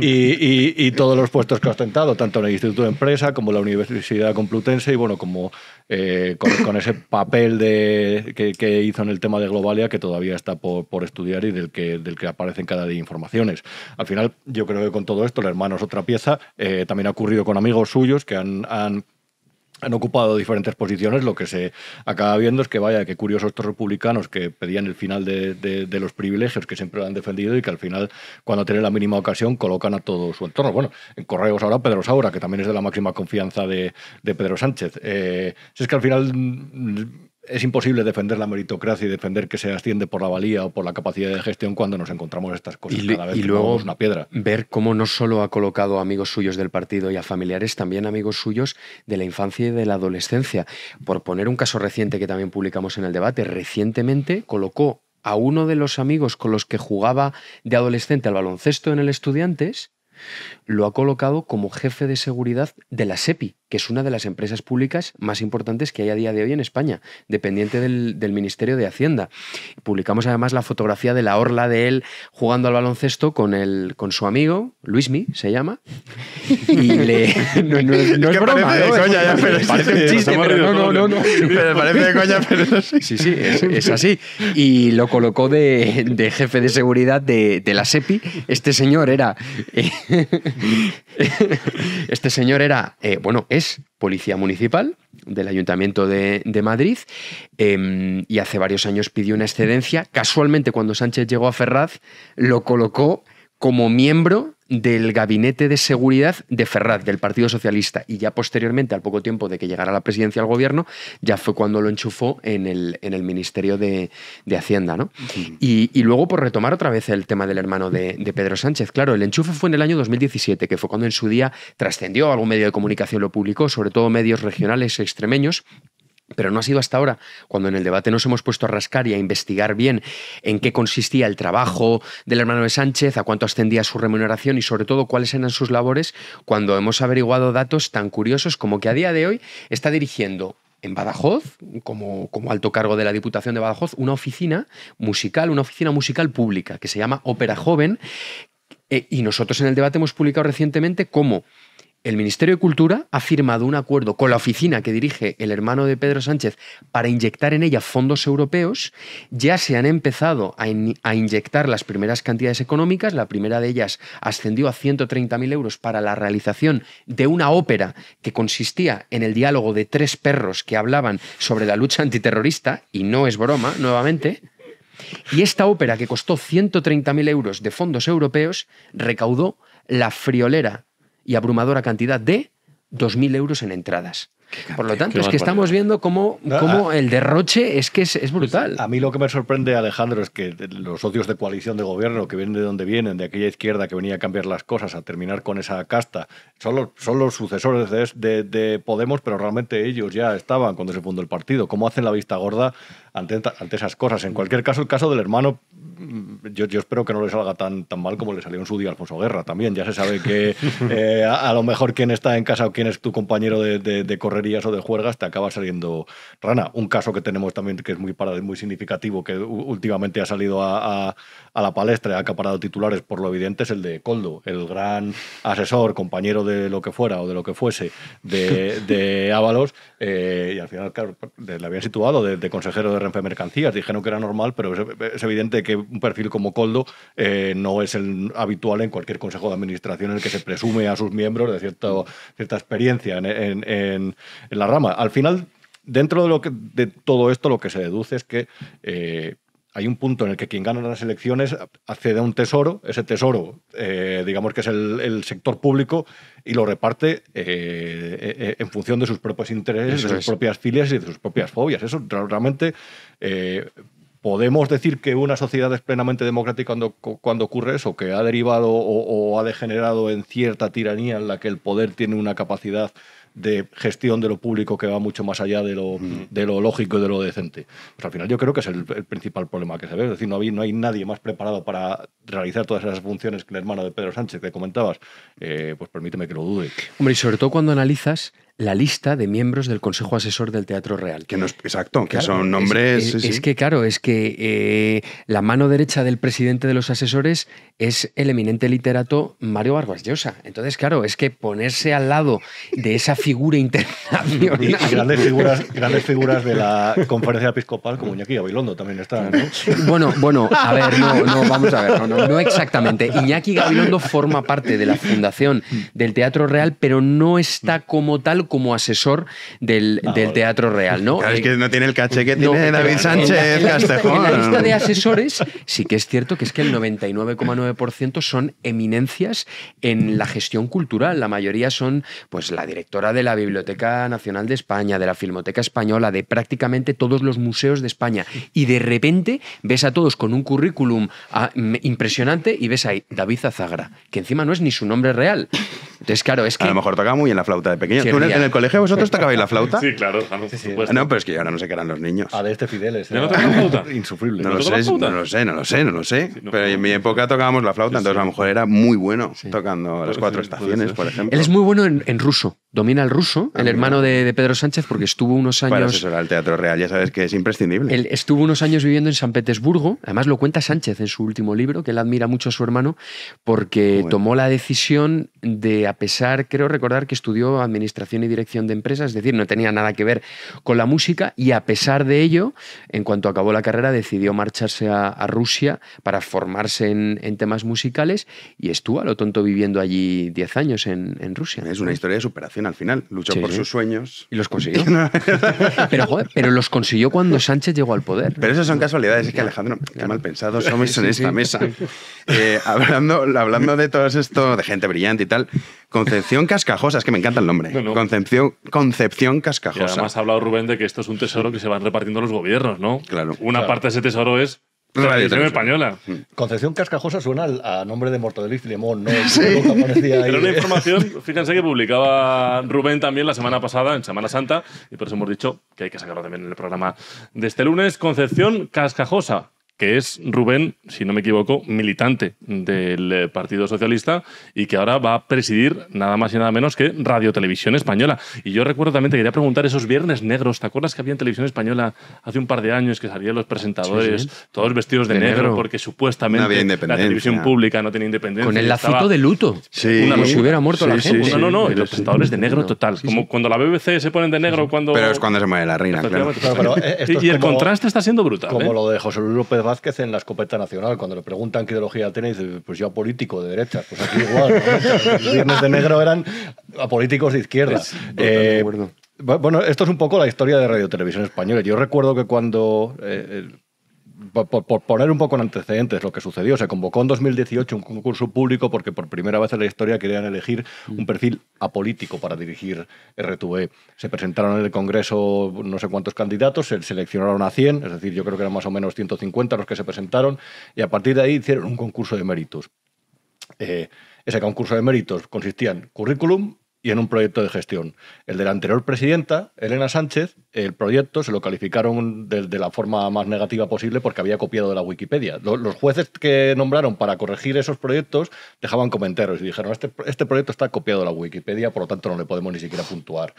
y, todos los puestos que ha ostentado, tanto en el Instituto de Empresa como en la Universidad Complutense, y bueno, como eh, con, ese papel de, que, hizo en el tema de Globalia, que todavía está por, estudiar y del que, del que aparecen cada día informaciones. Al final, yo creo que con todo esto, el hermano es otra pieza. Eh, también ha ocurrido con amigos suyos que han, han ocupado diferentes posiciones, lo que se acaba viendo es que vaya, que curiosos estos republicanos que pedían el final de, los privilegios que siempre lo han defendido y que al final, cuando tienen la mínima ocasión, colocan a todo su entorno. Bueno, en Correos ahora Pedro Saura, que también es de la máxima confianza de, Pedro Sánchez. Eh, si es que al final es imposible defender la meritocracia y defender que se asciende por la valía o por la capacidad de gestión cuando nos encontramos estas cosas y, cada vez luego una piedra. Ver cómo no solo ha colocado amigos suyos del partido y a familiares, también amigos suyos de la infancia y de la adolescencia. Por poner un caso reciente que también publicamos en el debate, recientemente colocó a uno de los amigos con los que jugaba de adolescente al baloncesto en el Estudiantes, lo ha colocado como jefe de seguridad de la SEPI que es una de las empresas públicas más importantes que hay a día de hoy en España, dependiente del, Ministerio de Hacienda. Publicamos además la fotografía de la orla de él jugando al baloncesto con, con su amigo, Luismi se llama, y No, es, broma, parece coña, pero chiste, no, Parece de coña, pero sí. Sí, es, así. Y lo colocó de, jefe de seguridad de, la SEPI. Este señor era... Eh, este señor era, eh, bueno, es policía municipal del Ayuntamiento de, Madrid em, y hace varios años pidió una excedencia. Casualmente cuando Sánchez llegó a Ferraz lo colocó como miembro del gabinete de seguridad de Ferraz, del Partido Socialista. Y ya posteriormente, al poco tiempo de que llegara la presidencia al gobierno, ya fue cuando lo enchufó en el, en el Ministerio de, Hacienda. ¿no? Y, luego, por retomar otra vez el tema del hermano de, de, Pedro Sánchez, claro, el enchufe fue en el año 2017, que fue cuando en su día trascendió, algún medio de comunicación lo publicó, sobre todo medios regionales extremeños, pero no ha sido hasta ahora, cuando en el debate nos hemos puesto a rascar y a investigar bien en qué consistía el trabajo del hermano de Sánchez, a cuánto ascendía su remuneración y sobre todo cuáles eran sus labores, cuando hemos averiguado datos tan curiosos como que a día de hoy está dirigiendo en Badajoz, como, como, alto cargo de la Diputación de Badajoz, una oficina musical, una oficina musical pública que se llama Ópera Joven. Eh, y nosotros en el debate hemos publicado recientemente cómo el Ministerio de Cultura ha firmado un acuerdo con la oficina que dirige el hermano de Pedro Sánchez para inyectar en ella fondos europeos. Ya se han empezado a, inyectar las primeras cantidades económicas. La primera de ellas ascendió a 130.000 euros para la realización de una ópera que consistía en el diálogo de tres perros que hablaban sobre la lucha antiterrorista, y no es broma, nuevamente. Y esta ópera, que costó 130.000 euros de fondos europeos, recaudó la friolera y abrumadora cantidad de 2.000 euros en entradas. Por lo tanto, es que estamos viendo cómo, cómo ah. el derroche es que es, brutal. Pues a mí lo que me sorprende, Alejandro, es que los socios de coalición de gobierno que vienen de donde vienen, de aquella izquierda que venía a cambiar las cosas, a terminar con esa casta, son los, sucesores de, Podemos, pero realmente ellos ya estaban cuando se fundó el partido. ¿Cómo hacen la vista gorda ante esas cosas? En cualquier caso, el caso del hermano yo, espero que no le salga tan, tan mal como le salió en su día Alfonso Guerra también. Ya se sabe que eh, a, lo mejor quien está en casa o quien es tu compañero de, correrías o de juergas te acaba saliendo rana. Un caso que tenemos también que es muy, para, muy significativo, que últimamente ha salido a, la palestra y ha acaparado titulares por lo evidente, es el de Coldo, el gran asesor, compañero de lo que fuera o de lo que fuese de, de Ábalos. Eh, y al final, claro, le habían situado de, consejero de Renfe Mercancías. Dijeron que era normal, pero es evidente que un perfil como Coldo eh, no es el habitual en cualquier consejo de administración en el que se presume a sus miembros de cierto, cierta experiencia en, la rama. Al final, dentro de, lo que, de todo esto, lo que se deduce es que eh, hay un punto en el que quien gana las elecciones accede a un tesoro, ese tesoro, eh, digamos que es el, sector público, y lo reparte en función de sus propios intereses, de sus propias filias y de sus propias fobias. Eso realmente ¿Podemos decir que una sociedad es plenamente democrática cuando, cuando ocurre eso? ¿Que ha derivado o, ha degenerado en cierta tiranía en la que el poder tiene una capacidad de gestión de lo público que va mucho más allá de lo, lógico y de lo decente? Pues al final yo creo que es el, principal problema que se ve. Es decir, no hay, no hay, nadie más preparado para realizar todas esas funciones que el hermano de Pedro Sánchez que comentabas. Eh, pues permíteme que lo dude. Hombre, y sobre todo cuando analizas la lista de miembros del Consejo Asesor del Teatro Real. Que no exacto, que son nombres... Es, que, claro, es que eh, la mano derecha del presidente de los asesores es el eminente literato Mario Vargas Llosa. Entonces, claro, es que ponerse al lado de esa figura internacional... Y, grandes, figuras, grandes figuras de la conferencia episcopal como Iñaki Gabilondo también está, ¿no? Bueno, bueno, a ver, no, vamos a ver, no exactamente. Iñaki Gabilondo forma parte de la fundación del Teatro Real, pero no está como tal como asesor del, ah, Teatro Real, ¿no? Claro, es que eh, no tiene el caché que tiene David Sánchez en la, En la lista de asesores sí que es cierto que es que el 99,9% son eminencias en la gestión cultural. La mayoría son pues la directora de la Biblioteca Nacional de España, de la Filmoteca Española, de prácticamente todos los museos de España. Y de repente ves a todos con un currículum ah, mm, impresionante y ves ahí David Azagra, que encima no es ni su nombre real. Entonces, claro, es que... A lo mejor toca muy en la flauta de pequeño. ¿En el colegio vosotros tocabais la flauta? Sí, claro, No, pero es que yo ahora no sé qué eran los niños. A ah, de este Fideles. ¿No tocaba flauta? Insufrible. No, lo sé, no, lo sé, no lo sé, no lo sé, pero en mi época tocábamos la flauta, entonces a lo mejor era muy bueno tocando las cuatro estaciones, por ejemplo. Él es muy bueno en ruso domina el ruso, el ah, hermano de, Pedro Sánchez, porque estuvo unos años. Para asesorar al Teatro Real, ya sabes que es imprescindible. Él estuvo unos años viviendo en San Petersburgo. Además, lo cuenta Sánchez en su último libro, que él admira mucho a su hermano, porque tomó la decisión de, a pesar, creo recordar que estudió administración y dirección de empresas, es decir, no tenía nada que ver con la música, y a pesar de ello, en cuanto acabó la carrera, decidió marcharse a, Rusia para formarse en, temas musicales y estuvo a lo tonto viviendo allí 10 años en Rusia. Es una historia de superación al final. Luchó por sus sueños. Y los consiguió. pero, los consiguió cuando Sánchez llegó al poder. Pero esas son casualidades. Es que Alejandro, qué mal pensado somos en esta mesa. Eh, hablando, hablando de todo esto, de gente brillante y tal, Concepción Cascajosa, es que me encanta el nombre. Concepción, Cascajosa. Y además ha hablado Rubén de que esto es un tesoro que se van repartiendo los gobiernos, ¿no? Claro. Una parte de ese tesoro es Radio Televisión Española. Concepción Cascajosa suena a nombre de Mortadelo y Filemón, ¿no? Sí. una información, fíjense que publicaba Rubén también la semana pasada, en Semana Santa, y por eso hemos dicho que hay que sacarlo también en el programa de este lunes. Concepción Cascajosa, que es Rubén, si no me equivoco, militante del eh, Partido Socialista y que ahora va a presidir nada más y nada menos que Radio Televisión Española. Y yo recuerdo también, te quería preguntar, esos viernes negros, ¿te acuerdas que había en Televisión Española hace un par de años que salían los presentadores todos vestidos de, negro, porque supuestamente la televisión pública no tenía independencia? Con el lacito de luto. Sí. si hubiera muerto la gente. no, no, no, y los presentadores de negro total. Como cuando la BBC se ponen de negro cuando... Pero es cuando se muere la reina, claro. Eh, y el contraste está siendo brutal. Como ¿eh? lo de José Vázquez en la escopeta nacional, cuando le preguntan qué ideología tiene, dice, pues yo político de derecha. Pues aquí igual, los viernes de negro eran a políticos de izquierda. Eh, bueno, esto es un poco la historia de Radio Televisión Española. Yo recuerdo que cuando eh, por, poner un poco en antecedentes lo que sucedió, se convocó en 2018 un concurso público porque por primera vez en la historia querían elegir mm. un perfil apolítico para dirigir RTV. E. Se presentaron en el Congreso no sé cuántos candidatos, se seleccionaron a 100, es decir, yo creo que eran más o menos 150 los que se presentaron, y a partir de ahí hicieron un concurso de méritos. Eh, ese concurso de méritos consistía en currículum, y en un proyecto de gestión. El de la anterior presidenta, Elena Sánchez, el proyecto se lo calificaron de, la forma más negativa posible porque había copiado de la Wikipedia. Los, jueces que nombraron para corregir esos proyectos dejaban comentarios y dijeron, este, este, proyecto está copiado de la Wikipedia, por lo tanto no le podemos ni siquiera puntuar.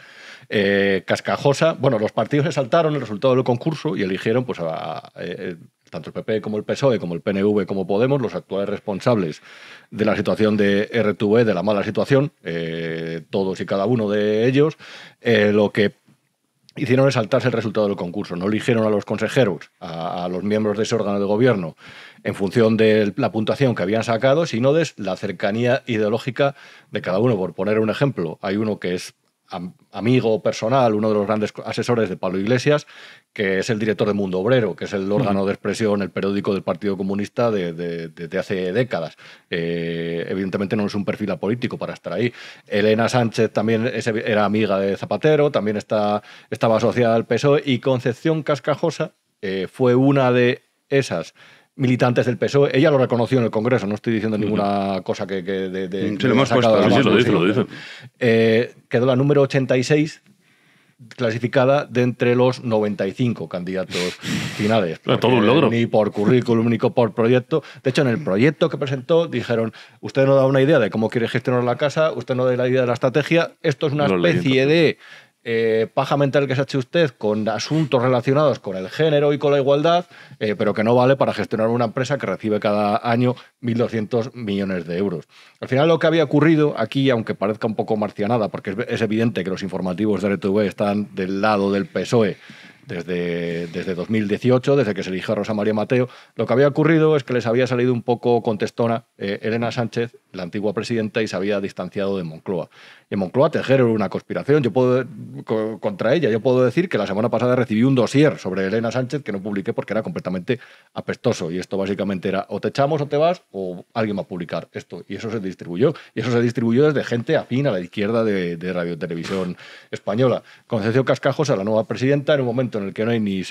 Eh, cascajosa, bueno, los partidos exaltaron el resultado del concurso y eligieron pues, a eh, tanto el PP como el PSOE, como el PNV, como Podemos, los actuales responsables de la situación de RTV, de la mala situación, eh, todos y cada uno de ellos, eh, lo que hicieron es saltarse el resultado del concurso. No eligieron a los consejeros, a los miembros de ese órgano de gobierno, en función de la puntuación que habían sacado, sino de la cercanía ideológica de cada uno. Por poner un ejemplo, hay uno que es amigo personal, uno de los grandes asesores de Pablo Iglesias, que es el director de Mundo Obrero, que es el órgano de expresión, el periódico del Partido Comunista de, hace décadas. Eh, evidentemente no es un perfil político para estar ahí. Elena Sánchez también era amiga de Zapatero, también está, estaba asociada al PSOE y Concepción Cascajosa eh, fue una de esas militantes del PSOE. Ella lo reconoció en el Congreso, no estoy diciendo ninguna cosa que... sí, lo dice, lo dice. Eh, quedó la número 86 clasificada de entre los 95 candidatos finales. Todo un logro. Ni por currículum, ni por proyecto. De hecho, en el proyecto que presentó dijeron, usted no da una idea de cómo quiere gestionar la casa, usted no da la idea de la estrategia, esto es una especie de eh, paja mental que se ha hecho usted con asuntos relacionados con el género y con la igualdad, eh, pero que no vale para gestionar una empresa que recibe cada año 1.200 millones de euros. Al final lo que había ocurrido aquí, aunque parezca un poco marcianada, porque es, es evidente que los informativos de RTV están del lado del PSOE, desde, desde 2018, desde que se eligió a Rosa María Mateo. Lo que había ocurrido es que les había salido un poco contestona eh, Elena Sánchez, la antigua presidenta, y se había distanciado de Moncloa. Y en Moncloa tejeron una conspiración yo puedo contra ella. Yo puedo decir que la semana pasada recibí un dossier sobre Elena Sánchez que no publiqué porque era completamente apestoso. Y esto básicamente era o te echamos o te vas o alguien va a publicar esto. Y eso se distribuyó. Y eso se distribuyó desde gente afín a la izquierda de, de Radio Televisión Española. Concepción Cascajos a la nueva presidenta en un momento en el que no hay ni,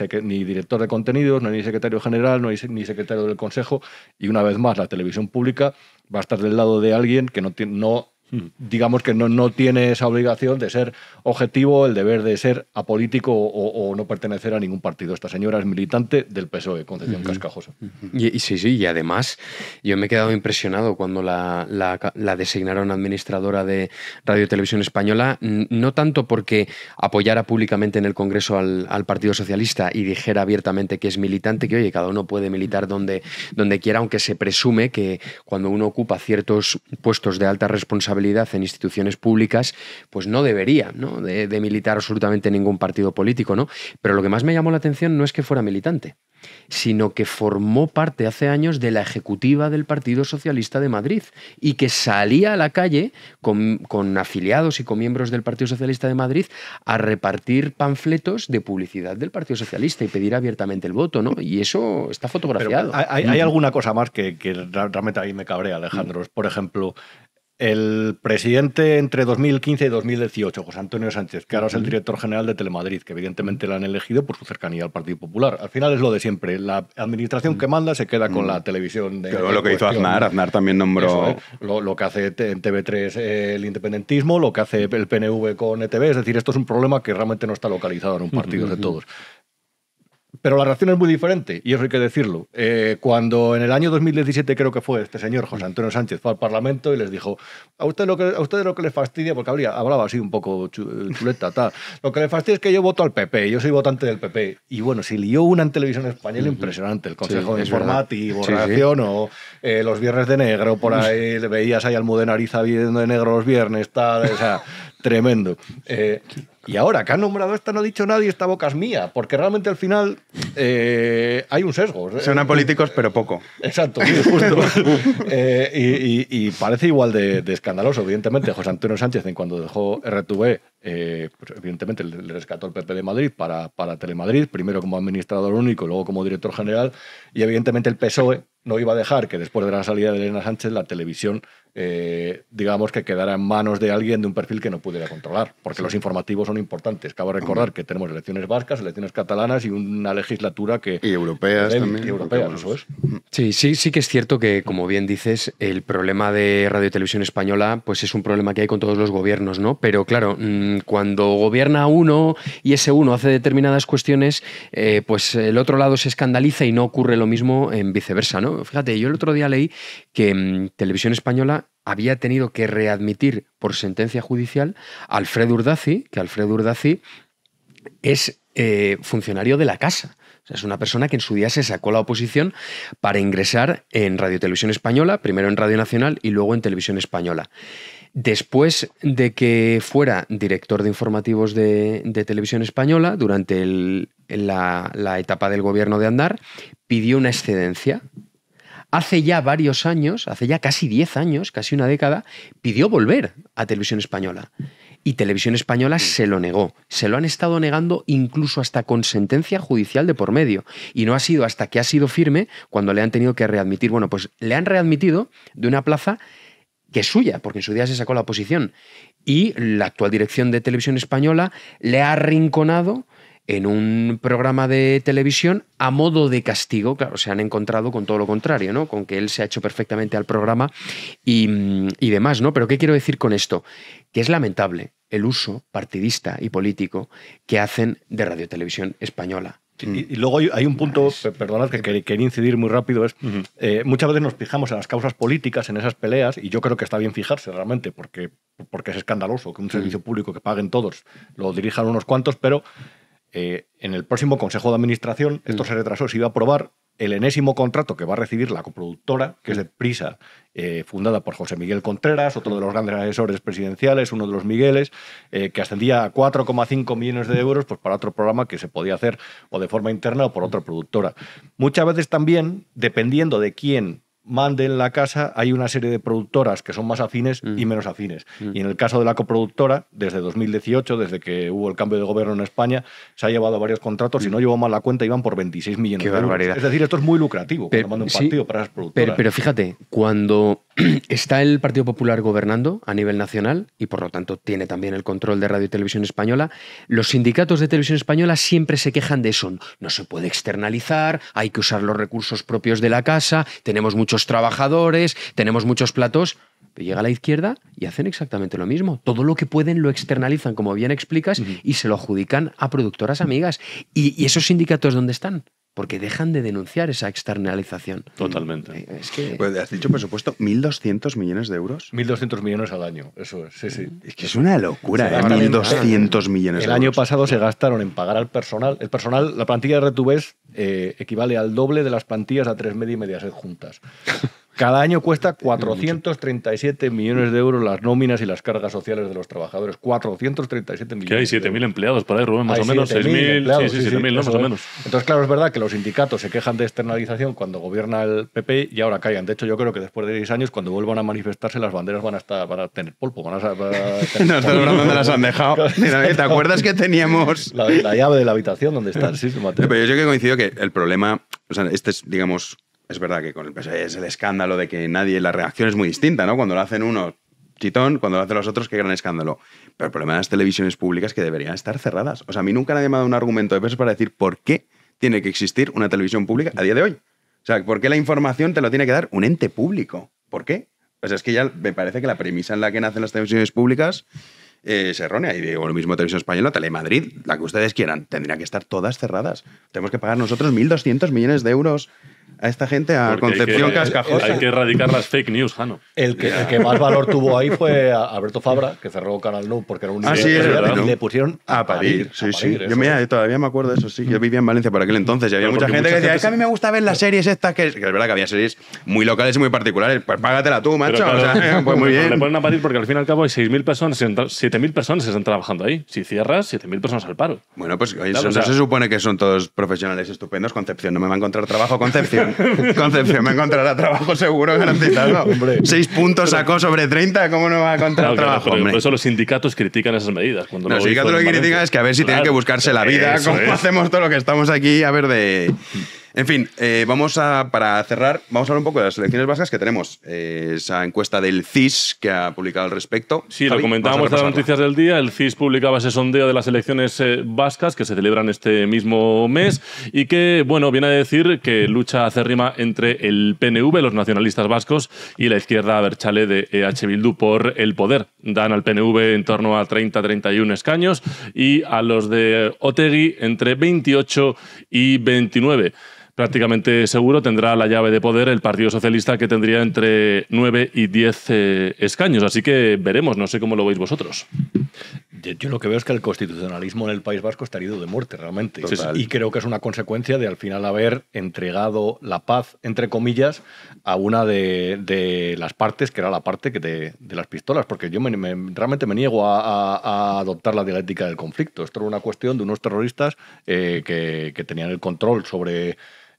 director de contenidos, no hay ni secretario general, no hay ni secretario del consejo, y una vez más la televisión pública va a estar del lado de alguien que no, no digamos que no, no, tiene esa obligación de ser objetivo, el deber de ser apolítico o, o no pertenecer a ningún partido. Esta señora es militante del PSOE, Concepción Cascajoso Cascajosa. y, sí, sí, y además yo me he quedado impresionado cuando la, la, designaron administradora de Radio Televisión Española, no tanto porque apoyara públicamente en el Congreso al, al, Partido Socialista y dijera abiertamente que es militante, que oye, cada uno puede militar donde, donde quiera, aunque se presume que cuando uno ocupa ciertos puestos de alta responsabilidad, en instituciones públicas, pues no debería ¿no? De, militar absolutamente ningún partido político, ¿no? Pero lo que más me llamó la atención no es que fuera militante, sino que formó parte hace años de la ejecutiva del Partido Socialista de Madrid y que salía a la calle con, con afiliados y con miembros del Partido Socialista de Madrid a repartir panfletos de publicidad del Partido Socialista y pedir abiertamente el voto, ¿no? Y eso está fotografiado. hay, alguna cosa más que, realmente ahí me cabrea, Alejandro. Por ejemplo, el presidente entre 2015 y 2018, José Antonio Sánchez, que ahora es el director general de Telemadrid, que evidentemente la han elegido por su cercanía al Partido Popular. Al final es lo de siempre. La administración mm. que manda se queda con mm. la televisión. De, lo que hizo Aznar, Aznar también nombró. ¿eh? lo, que hace en TV3 eh, el independentismo, lo que hace el PNV con ETV. Es decir, esto es un problema que realmente no está localizado en un partido de todos. Pero la reacción es muy diferente, y eso hay que decirlo. Eh, cuando en el año 2017 creo que fue este señor José Antonio Sánchez fue al Parlamento y les dijo, a ustedes lo que, a usted lo que les fastidia, porque hablaba así un poco eh, chuleta, tal, lo que les fastidia es que yo voto al PP, yo soy votante del PP. Y bueno, se lió una en televisión española impresionante, el Consejo de Informativo, sí, o eh, los viernes de negro, por ahí le veías ahí al Mudenariza viendo de negro los viernes, tal, o sea, tremendo. Eh, y ahora que han nombrado esta, no ha dicho nadie, esta boca es mía, porque realmente al final eh, hay un sesgo. Suenan políticos, pero poco. Exacto, justo. Eh, y, parece igual de, escandaloso, evidentemente. José Antonio Sánchez, en cuando dejó RTV, eh, pues, evidentemente le rescató el PP de Madrid para, para Telemadrid, primero como administrador único, luego como director general, y evidentemente el PSOE no iba a dejar que después de la salida de Elena Sánchez la televisión eh, digamos que quedara en manos de alguien de un perfil que no pudiera controlar, porque los informativos son importantes. Cabe recordar que tenemos elecciones vascas, elecciones catalanas y una legislatura que... Y europeas también. es. Sí, sí, sí que es cierto que, como bien dices, el problema de Radio y Televisión Española pues es un problema que hay con todos los gobiernos, ¿no? Pero claro, mm, cuando gobierna uno y ese uno hace determinadas cuestiones, eh, pues el otro lado se escandaliza y no ocurre lo mismo en viceversa, ¿no? Fíjate, yo el otro día leí que mm, Televisión Española había tenido que readmitir por sentencia judicial a Alfredo Urdaci, que Alfredo Urdaci es eh, funcionario de la casa. es una persona que en su día se sacó la oposición para ingresar en Radio Televisión Española, primero en Radio Nacional y luego en Televisión Española. Después de que fuera director de informativos de, Televisión Española, durante la etapa del gobierno de Andar, pidió una excedencia hace ya varios años, hace ya casi 10 años, casi una década, pidió volver a Televisión Española. Y Televisión Española mm. se lo negó. Se lo han estado negando incluso hasta con sentencia judicial de por medio. Y no ha sido hasta que ha sido firme cuando le han tenido que readmitir. Bueno, pues le han readmitido de una plaza que es suya, porque en su día se sacó la oposición. Y la actual dirección de Televisión Española le ha arrinconado en un programa de televisión a modo de castigo. Claro, se han encontrado con todo lo contrario, ¿no? Con que él se ha hecho perfectamente al programa y, mm, demás, ¿no? Pero ¿qué quiero decir con esto? Que es lamentable el uso partidista y político que hacen de Radio Televisión Española. Y, luego hay, un punto, perdonad, que quería incidir muy rápido, es eh, muchas veces nos fijamos en las causas políticas, en esas peleas, y yo creo que está bien fijarse realmente, porque, porque es escandaloso que un servicio público que paguen todos lo dirijan unos cuantos, pero eh, en el próximo Consejo de Administración, esto se retrasó, se iba a aprobar el enésimo contrato que va a recibir la coproductora, que es mm. de Prisa, eh, fundada por José Miguel Contreras, otro de los grandes asesores presidenciales, uno de los Migueles, eh, que ascendía a 4,5 millones de euros pues, para otro programa que se podía hacer o de forma interna o por otra mm. productora. Muchas veces también, dependiendo de quién mande en la casa hay una serie de productoras que son más afines y mm. menos afines. Mm. Y en el caso de la coproductora, desde 2018, desde que hubo el cambio de gobierno en España, se ha llevado varios contratos, y si mm. no llevó mal la cuenta, iban por 26 millones de Es decir, esto es muy lucrativo, pero, un partido para productoras. Pero, pero fíjate, cuando está el Partido Popular gobernando a nivel nacional, y por lo tanto tiene también el control de Radio y Televisión Española, los sindicatos de Televisión Española siempre se quejan de eso. No se puede externalizar, hay que usar los recursos propios de la casa, tenemos mucho los trabajadores, tenemos muchos platos. llega a la izquierda y hacen exactamente lo mismo. Todo lo que pueden lo externalizan, como bien explicas, y se lo adjudican a productoras amigas. ¿Y, ¿Y esos sindicatos dónde están? porque dejan de denunciar esa externalización. Totalmente. Eh, que... Pues has dicho presupuesto, 1.200 millones de euros. 1.200 millones al año, eso es, sí, sí. Es que es una locura, ¿eh? 1.200 millones El año pasado se gastaron en pagar al personal. El personal, la plantilla de Retubes eh, equivale al doble de las plantillas a tres media y media sed juntas. Cada año cuesta 437 millones de euros las nóminas y las cargas sociales de los trabajadores. 437 millones. Que hay 7.000 empleados para ahí, Rubén, más o menos. 6.000, sí, sí, sí, 7.000, Más o menos. Entonces, claro, es verdad que los sindicatos se quejan de externalización cuando gobierna el PP y ahora callan. De hecho, yo creo que después de 10 años, cuando vuelvan a manifestarse, las banderas van a, estar, para tener polvo. Van a, no han dejado. ¿Te acuerdas que teníamos...? La, llave de la habitación donde está? sí, Mateo. pero yo que coincido que el problema... O sea, este es, digamos... Es verdad que e es el escándalo de que nadie... La reacción es muy distinta, ¿no? Cuando lo hacen unos chitón, cuando lo hacen los otros, qué gran escándalo. Pero el problema de las televisiones públicas es que deberían estar cerradas. O sea, a mí nunca nadie me ha dado un argumento de peso para decir por qué tiene que existir una televisión pública a día de hoy? O sea, ¿por qué la información te lo tiene que dar un ente público? ¿Por qué? O pues sea, es que ya me parece que la premisa en la que nacen las televisiones públicas eh, es errónea. Y digo, lo mismo Televisión Española, Telemadrid, la que ustedes quieran, tendrían que estar todas cerradas. Tenemos que pagar nosotros 1.200 millones de euros a esta gente, a Concepción hay Hay que erradicar las fake news, Jano. El que, que más valor tuvo ahí fue Alberto Fabra, que cerró Canal No porque era un... Ah, le pusieron a, a Sí, sí. Yo todavía me acuerdo de eso, sí. Mm. Yo vivía en Valencia por aquel entonces y había mucha gente que decía, es que a mí me gusta ver las series estas, que, es verdad que había series muy locales y muy particulares. Pues págatela tú, macho. pues muy bien. Le ponen a parir porque al fin y al cabo hay 6.000 personas, 7.000 personas que están trabajando ahí. Si cierras, 7.000 personas al paro. Bueno, pues eso, se supone que son todos profesionales estupendos. Concepción, no me va a encontrar trabajo, Concepción. Concepción me encontrará trabajo seguro garantizado. Seis puntos sacó sobre 30, ¿cómo no va a encontrar trabajo? por eso los sindicatos critican esas medidas. los sindicatos lo que critican es que a ver si tienen que buscarse la vida, cómo hacemos todo lo que estamos aquí, a ver de... En fin, eh, vamos a, para cerrar, vamos a hablar un poco de las elecciones vascas que tenemos. Eh, esa encuesta del CIS que ha publicado al respecto. Sí, lo comentábamos en las noticias del día. El CIS publicaba ese sondeo de las elecciones eh, vascas que se celebran este mismo mes y que, bueno, viene a decir que lucha acérrima entre el PNV, los nacionalistas vascos, y la izquierda Berchale de EH Bildu por el poder. Dan al PNV en torno a 30-31 escaños y a los de Otegi entre 28 y 29 prácticamente seguro tendrá la llave de poder el Partido Socialista que tendría entre 9 y 10 eh, escaños. Así que veremos, no sé cómo lo veis vosotros. Yo lo que veo es que el constitucionalismo en el País Vasco está herido de muerte, realmente. Y creo que es una consecuencia de al final haber entregado la paz, entre comillas, a una de, las partes, que era la parte que de, las pistolas, porque yo realmente me niego a, adoptar la dialéctica del conflicto. Esto era una cuestión de unos terroristas eh, que tenían el control sobre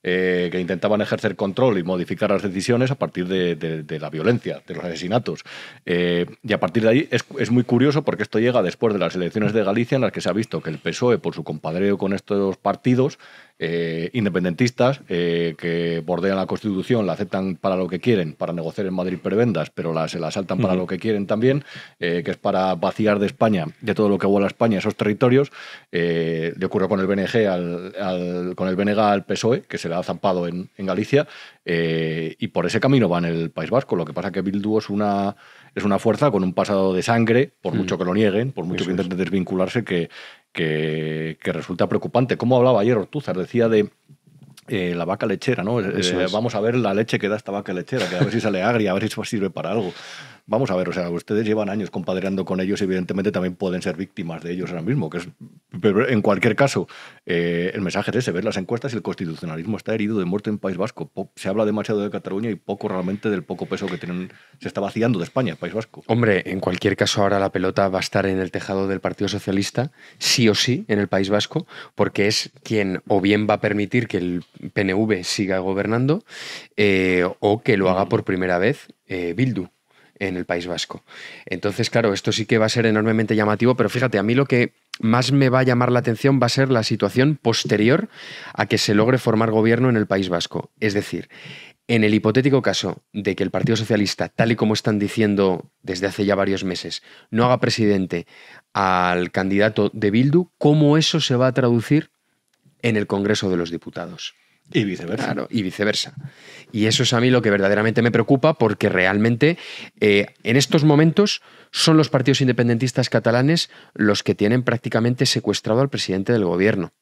eh, que intentaban ejercer control y modificar las decisiones a partir de, la violencia, de los asesinatos. Eh, y a partir de ahí es, muy curioso porque esto llega después de las elecciones de Galicia en las que se ha visto que el PSOE, por su compadreo con estos partidos, eh, independentistas eh, que bordean la Constitución, la aceptan para lo que quieren, para negociar en Madrid prebendas, pero se la saltan para lo que quieren también, eh, que es para vaciar de España, de todo lo que huele a España, esos territorios. le ocurre con el BNG, con el BNG al PSOE, que se le ha zampado en, Galicia, y por ese camino va en el País Vasco. Lo que pasa que Bildu es una es una fuerza con un pasado de sangre, por mm. mucho que lo nieguen, por mucho que intenten desvincularse, que, que, que resulta preocupante. Como hablaba ayer Ortuzas, decía de eh, la vaca lechera, ¿no? Eh, vamos a ver la leche que da esta vaca lechera, que a ver si sale agria, a ver si sirve para algo vamos a ver, o sea, ustedes llevan años compadreando con ellos y evidentemente también pueden ser víctimas de ellos ahora mismo. Que es, pero en cualquier caso, eh, el mensaje es ese, ver las encuestas y el constitucionalismo está herido de muerte en País Vasco. se habla demasiado de Cataluña y poco realmente del poco peso que tienen, se está vaciando de España, País Vasco. Hombre, en cualquier caso ahora la pelota va a estar en el tejado del Partido Socialista, sí o sí, en el País Vasco, porque es quien o bien va a permitir que el PNV siga gobernando eh, o que lo haga por primera vez eh, Bildu en el País Vasco. Entonces, claro, esto sí que va a ser enormemente llamativo, pero fíjate, a mí lo que más me va a llamar la atención va a ser la situación posterior a que se logre formar gobierno en el País Vasco. Es decir, en el hipotético caso de que el Partido Socialista, tal y como están diciendo desde hace ya varios meses, no haga presidente al candidato de Bildu, ¿cómo eso se va a traducir en el Congreso de los Diputados? Y viceversa. Claro, y viceversa. Y eso es a mí lo que verdaderamente me preocupa porque realmente eh, en estos momentos son los partidos independentistas catalanes los que tienen prácticamente secuestrado al presidente del gobierno.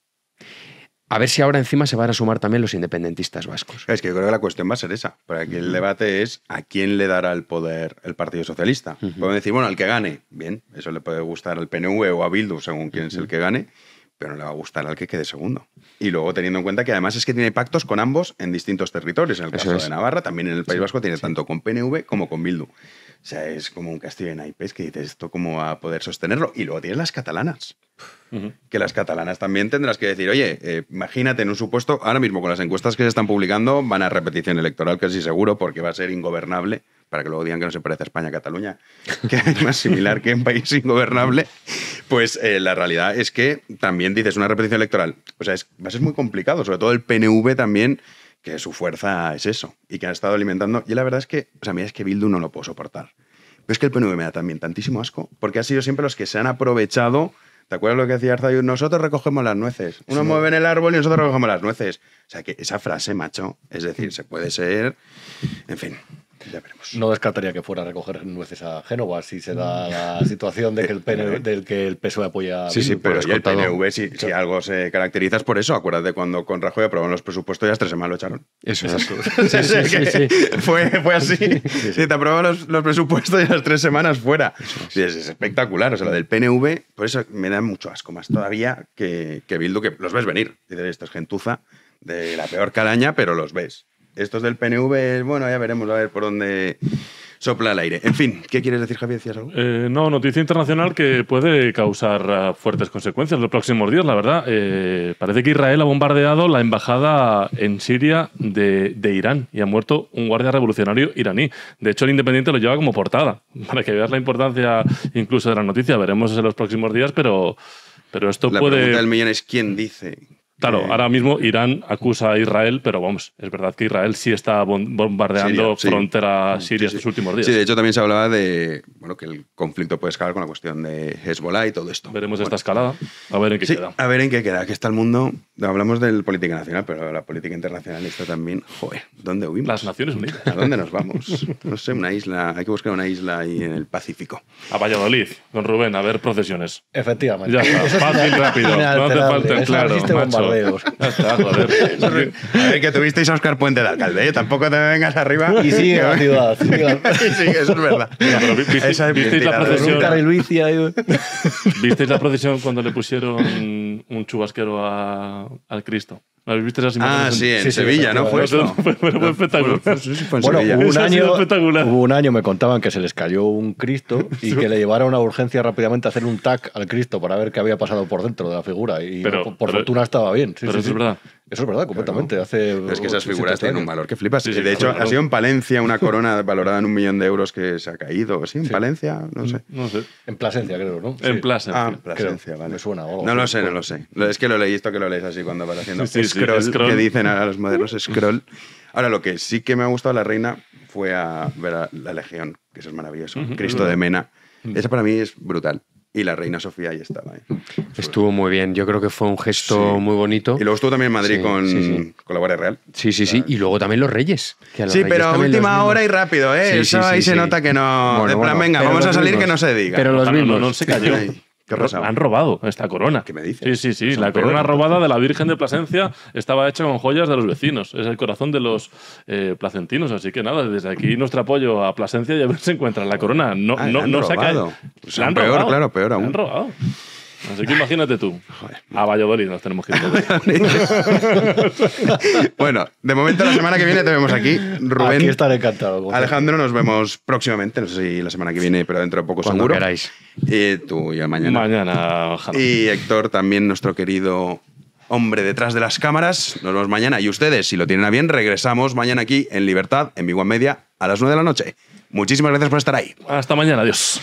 A ver si ahora encima se van a sumar también los independentistas vascos. Es que yo creo que la cuestión va a ser esa. Para aquí el debate es a quién le dará el poder el Partido Socialista. Uh decir, bueno, al que gane. Bien, eso le puede gustar al PNV o a Bildu, según quién es el que gane no le va a gustar al que quede segundo. Y luego teniendo en cuenta que además es que tiene pactos con ambos en distintos territorios. En el caso de Navarra, también en el País Vasco, tiene tanto con PNV como con Bildu. O sea, es como un castillo en naipes que dices, ¿esto cómo va a poder sostenerlo? Y luego tienes las catalanas. Que las catalanas también tendrás que decir, oye, eh, imagínate en un supuesto, ahora mismo con las encuestas que se están publicando, van a repetición electoral casi seguro porque va a ser ingobernable para que luego digan que no se parece a España Cataluña, que es más similar que un país ingobernable, pues eh, la realidad es que también dices una repetición electoral. O sea, es, más muy complicado, sobre todo el PNV también, que su fuerza es eso, y que han estado alimentando. Y la verdad es que, o sea, a mí es que Bildu no lo puedo soportar. Pero es que el PNV me da también tantísimo asco, porque han sido siempre los que se han aprovechado. ¿Te acuerdas lo que decía Arzayu? Nosotros recogemos las nueces. Uno mueve en el árbol y nosotros recogemos las nueces. O sea, que esa frase, macho, es decir, se puede ser. En fin. No descartaría que fuera a recoger nueces a Génova si se da la situación de que el, del que el PSOE apoya a Sí, sí, pues pero el PNV, si, algo se caracteriza por eso. Acuérdate cuando con Rajoy aprobaron los presupuestos y las tres semanas lo echaron. Eso es. sí, fue, fue, así. Si te aprobaron los, presupuestos y las tres semanas fuera. Es. espectacular. O sea, lo del PNV, por eso me da mucho asco más todavía que, que Bildu, que los ves venir. Dices, esto es gentuza de la peor calaña, pero los ves. Estos del PNV, bueno, ya veremos a ver por dónde sopla el aire. En fin, ¿qué quieres decir, Javier? ¿Decías algo? Eh, no, noticia internacional que puede causar ah, fuertes consecuencias los próximos días, la verdad. Eh, parece que Israel ha bombardeado la embajada en Siria de, Irán y ha muerto un guardia revolucionario iraní. De hecho, el Independiente lo lleva como portada, para que veas la importancia incluso de la noticia. Veremos en los próximos días, pero... Pero esto la puede... pregunta del millón es quién dice Claro, eh, ahora mismo Irán acusa a Israel, pero vamos, es verdad que Israel sí está bombardeando frontera mm, siria estos últimos días. Sí, de hecho también se hablaba de bueno, que el conflicto puede escalar con la cuestión de Hezbollah y todo esto. Veremos esta escalada, a ver en qué queda. A ver en qué queda, que está el mundo. Hablamos de política nacional, pero la política internacional está también. Joder, ¿dónde huimos? Las Naciones Unidas. ¿A dónde nos vamos? No sé, una isla, hay que buscar una isla ahí en el Pacífico. A Valladolid, con Rubén, a ver procesiones. Efectivamente. Ya está, fácil, rápido. No falta claro, macho. A ver, que tuvisteis a Oscar Puente de alcalde, ¿eh? tampoco te vengas arriba. Y sigue la ciudad. sí, eso es verdad. ¿Visteis la procesión? ¿eh? ¿Visteis la procesión cuando le pusieron un, chubasquero al Cristo. ¿lo viviste esas Ah, sí, en Sevilla, ¿no? Fue, Fue, bueno, hubo un, año, me contaban que se les cayó un Cristo y que le llevaron a urgencia rápidamente a hacer un tac al Cristo para ver qué había pasado por dentro de la figura. Y por, fortuna estaba bien. pero es verdad. Eso es verdad, completamente. Hace, es que esas figuras tienen un valor que flipas. de hecho, ha sido en Palencia una corona valorada en un millón de euros que se ha caído. ¿Sí? ¿En Palencia? Mm, no sé. En Plasencia, creo, ¿no? En Plasencia. Ah, me suena. no lo sé, no lo sé. Es que lo leí esto que lo lees así cuando vas haciendo scroll, que dicen a los modelos scroll. Ahora, lo que sí que me ha gustado la reina fue a ver a la Legión, que eso es maravilloso. Cristo de Mena. Mm. Esa para mí es brutal y la reina Sofía ahí estaba. ¿eh? Estuvo muy bien, yo creo que fue un gesto muy bonito. Y luego estuvo también en Madrid con, la Guardia Real. Sí, sí, sí, y luego también los Reyes. sí, pero última hora y rápido, ¿eh? Eso ahí se nota que no... de plan, venga, vamos a salir que no se diga. Pero los mismos. No, se cayó. Han robado esta corona. ¿Qué me dices? Sí, sí, sí. La corona robada de la Virgen de Plasencia estaba hecha con joyas de los vecinos. Es el corazón de los eh, placentinos. Así que nada, desde aquí nuestro apoyo a Plasencia y a ver si encuentran la corona. No, se ah, no, han robado. peor, claro, peor aún. han robado. Así que imagínate tú. A Valladolid nos tenemos que ir. bueno, de momento la semana que viene te vemos aquí, Rubén. Aquí estaré encantado. Alejandro, nos vemos próximamente. No sé si la semana que viene, pero dentro de poco seguro. queráis. Y tú y mañana. Mañana, ojalá. Y Héctor, también nuestro querido hombre detrás de las cámaras. Nos vemos mañana. Y ustedes, si lo tienen a bien, regresamos mañana aquí en Libertad, en Big Media, a las 9 de la noche. Muchísimas gracias por estar ahí. Hasta mañana. Adiós.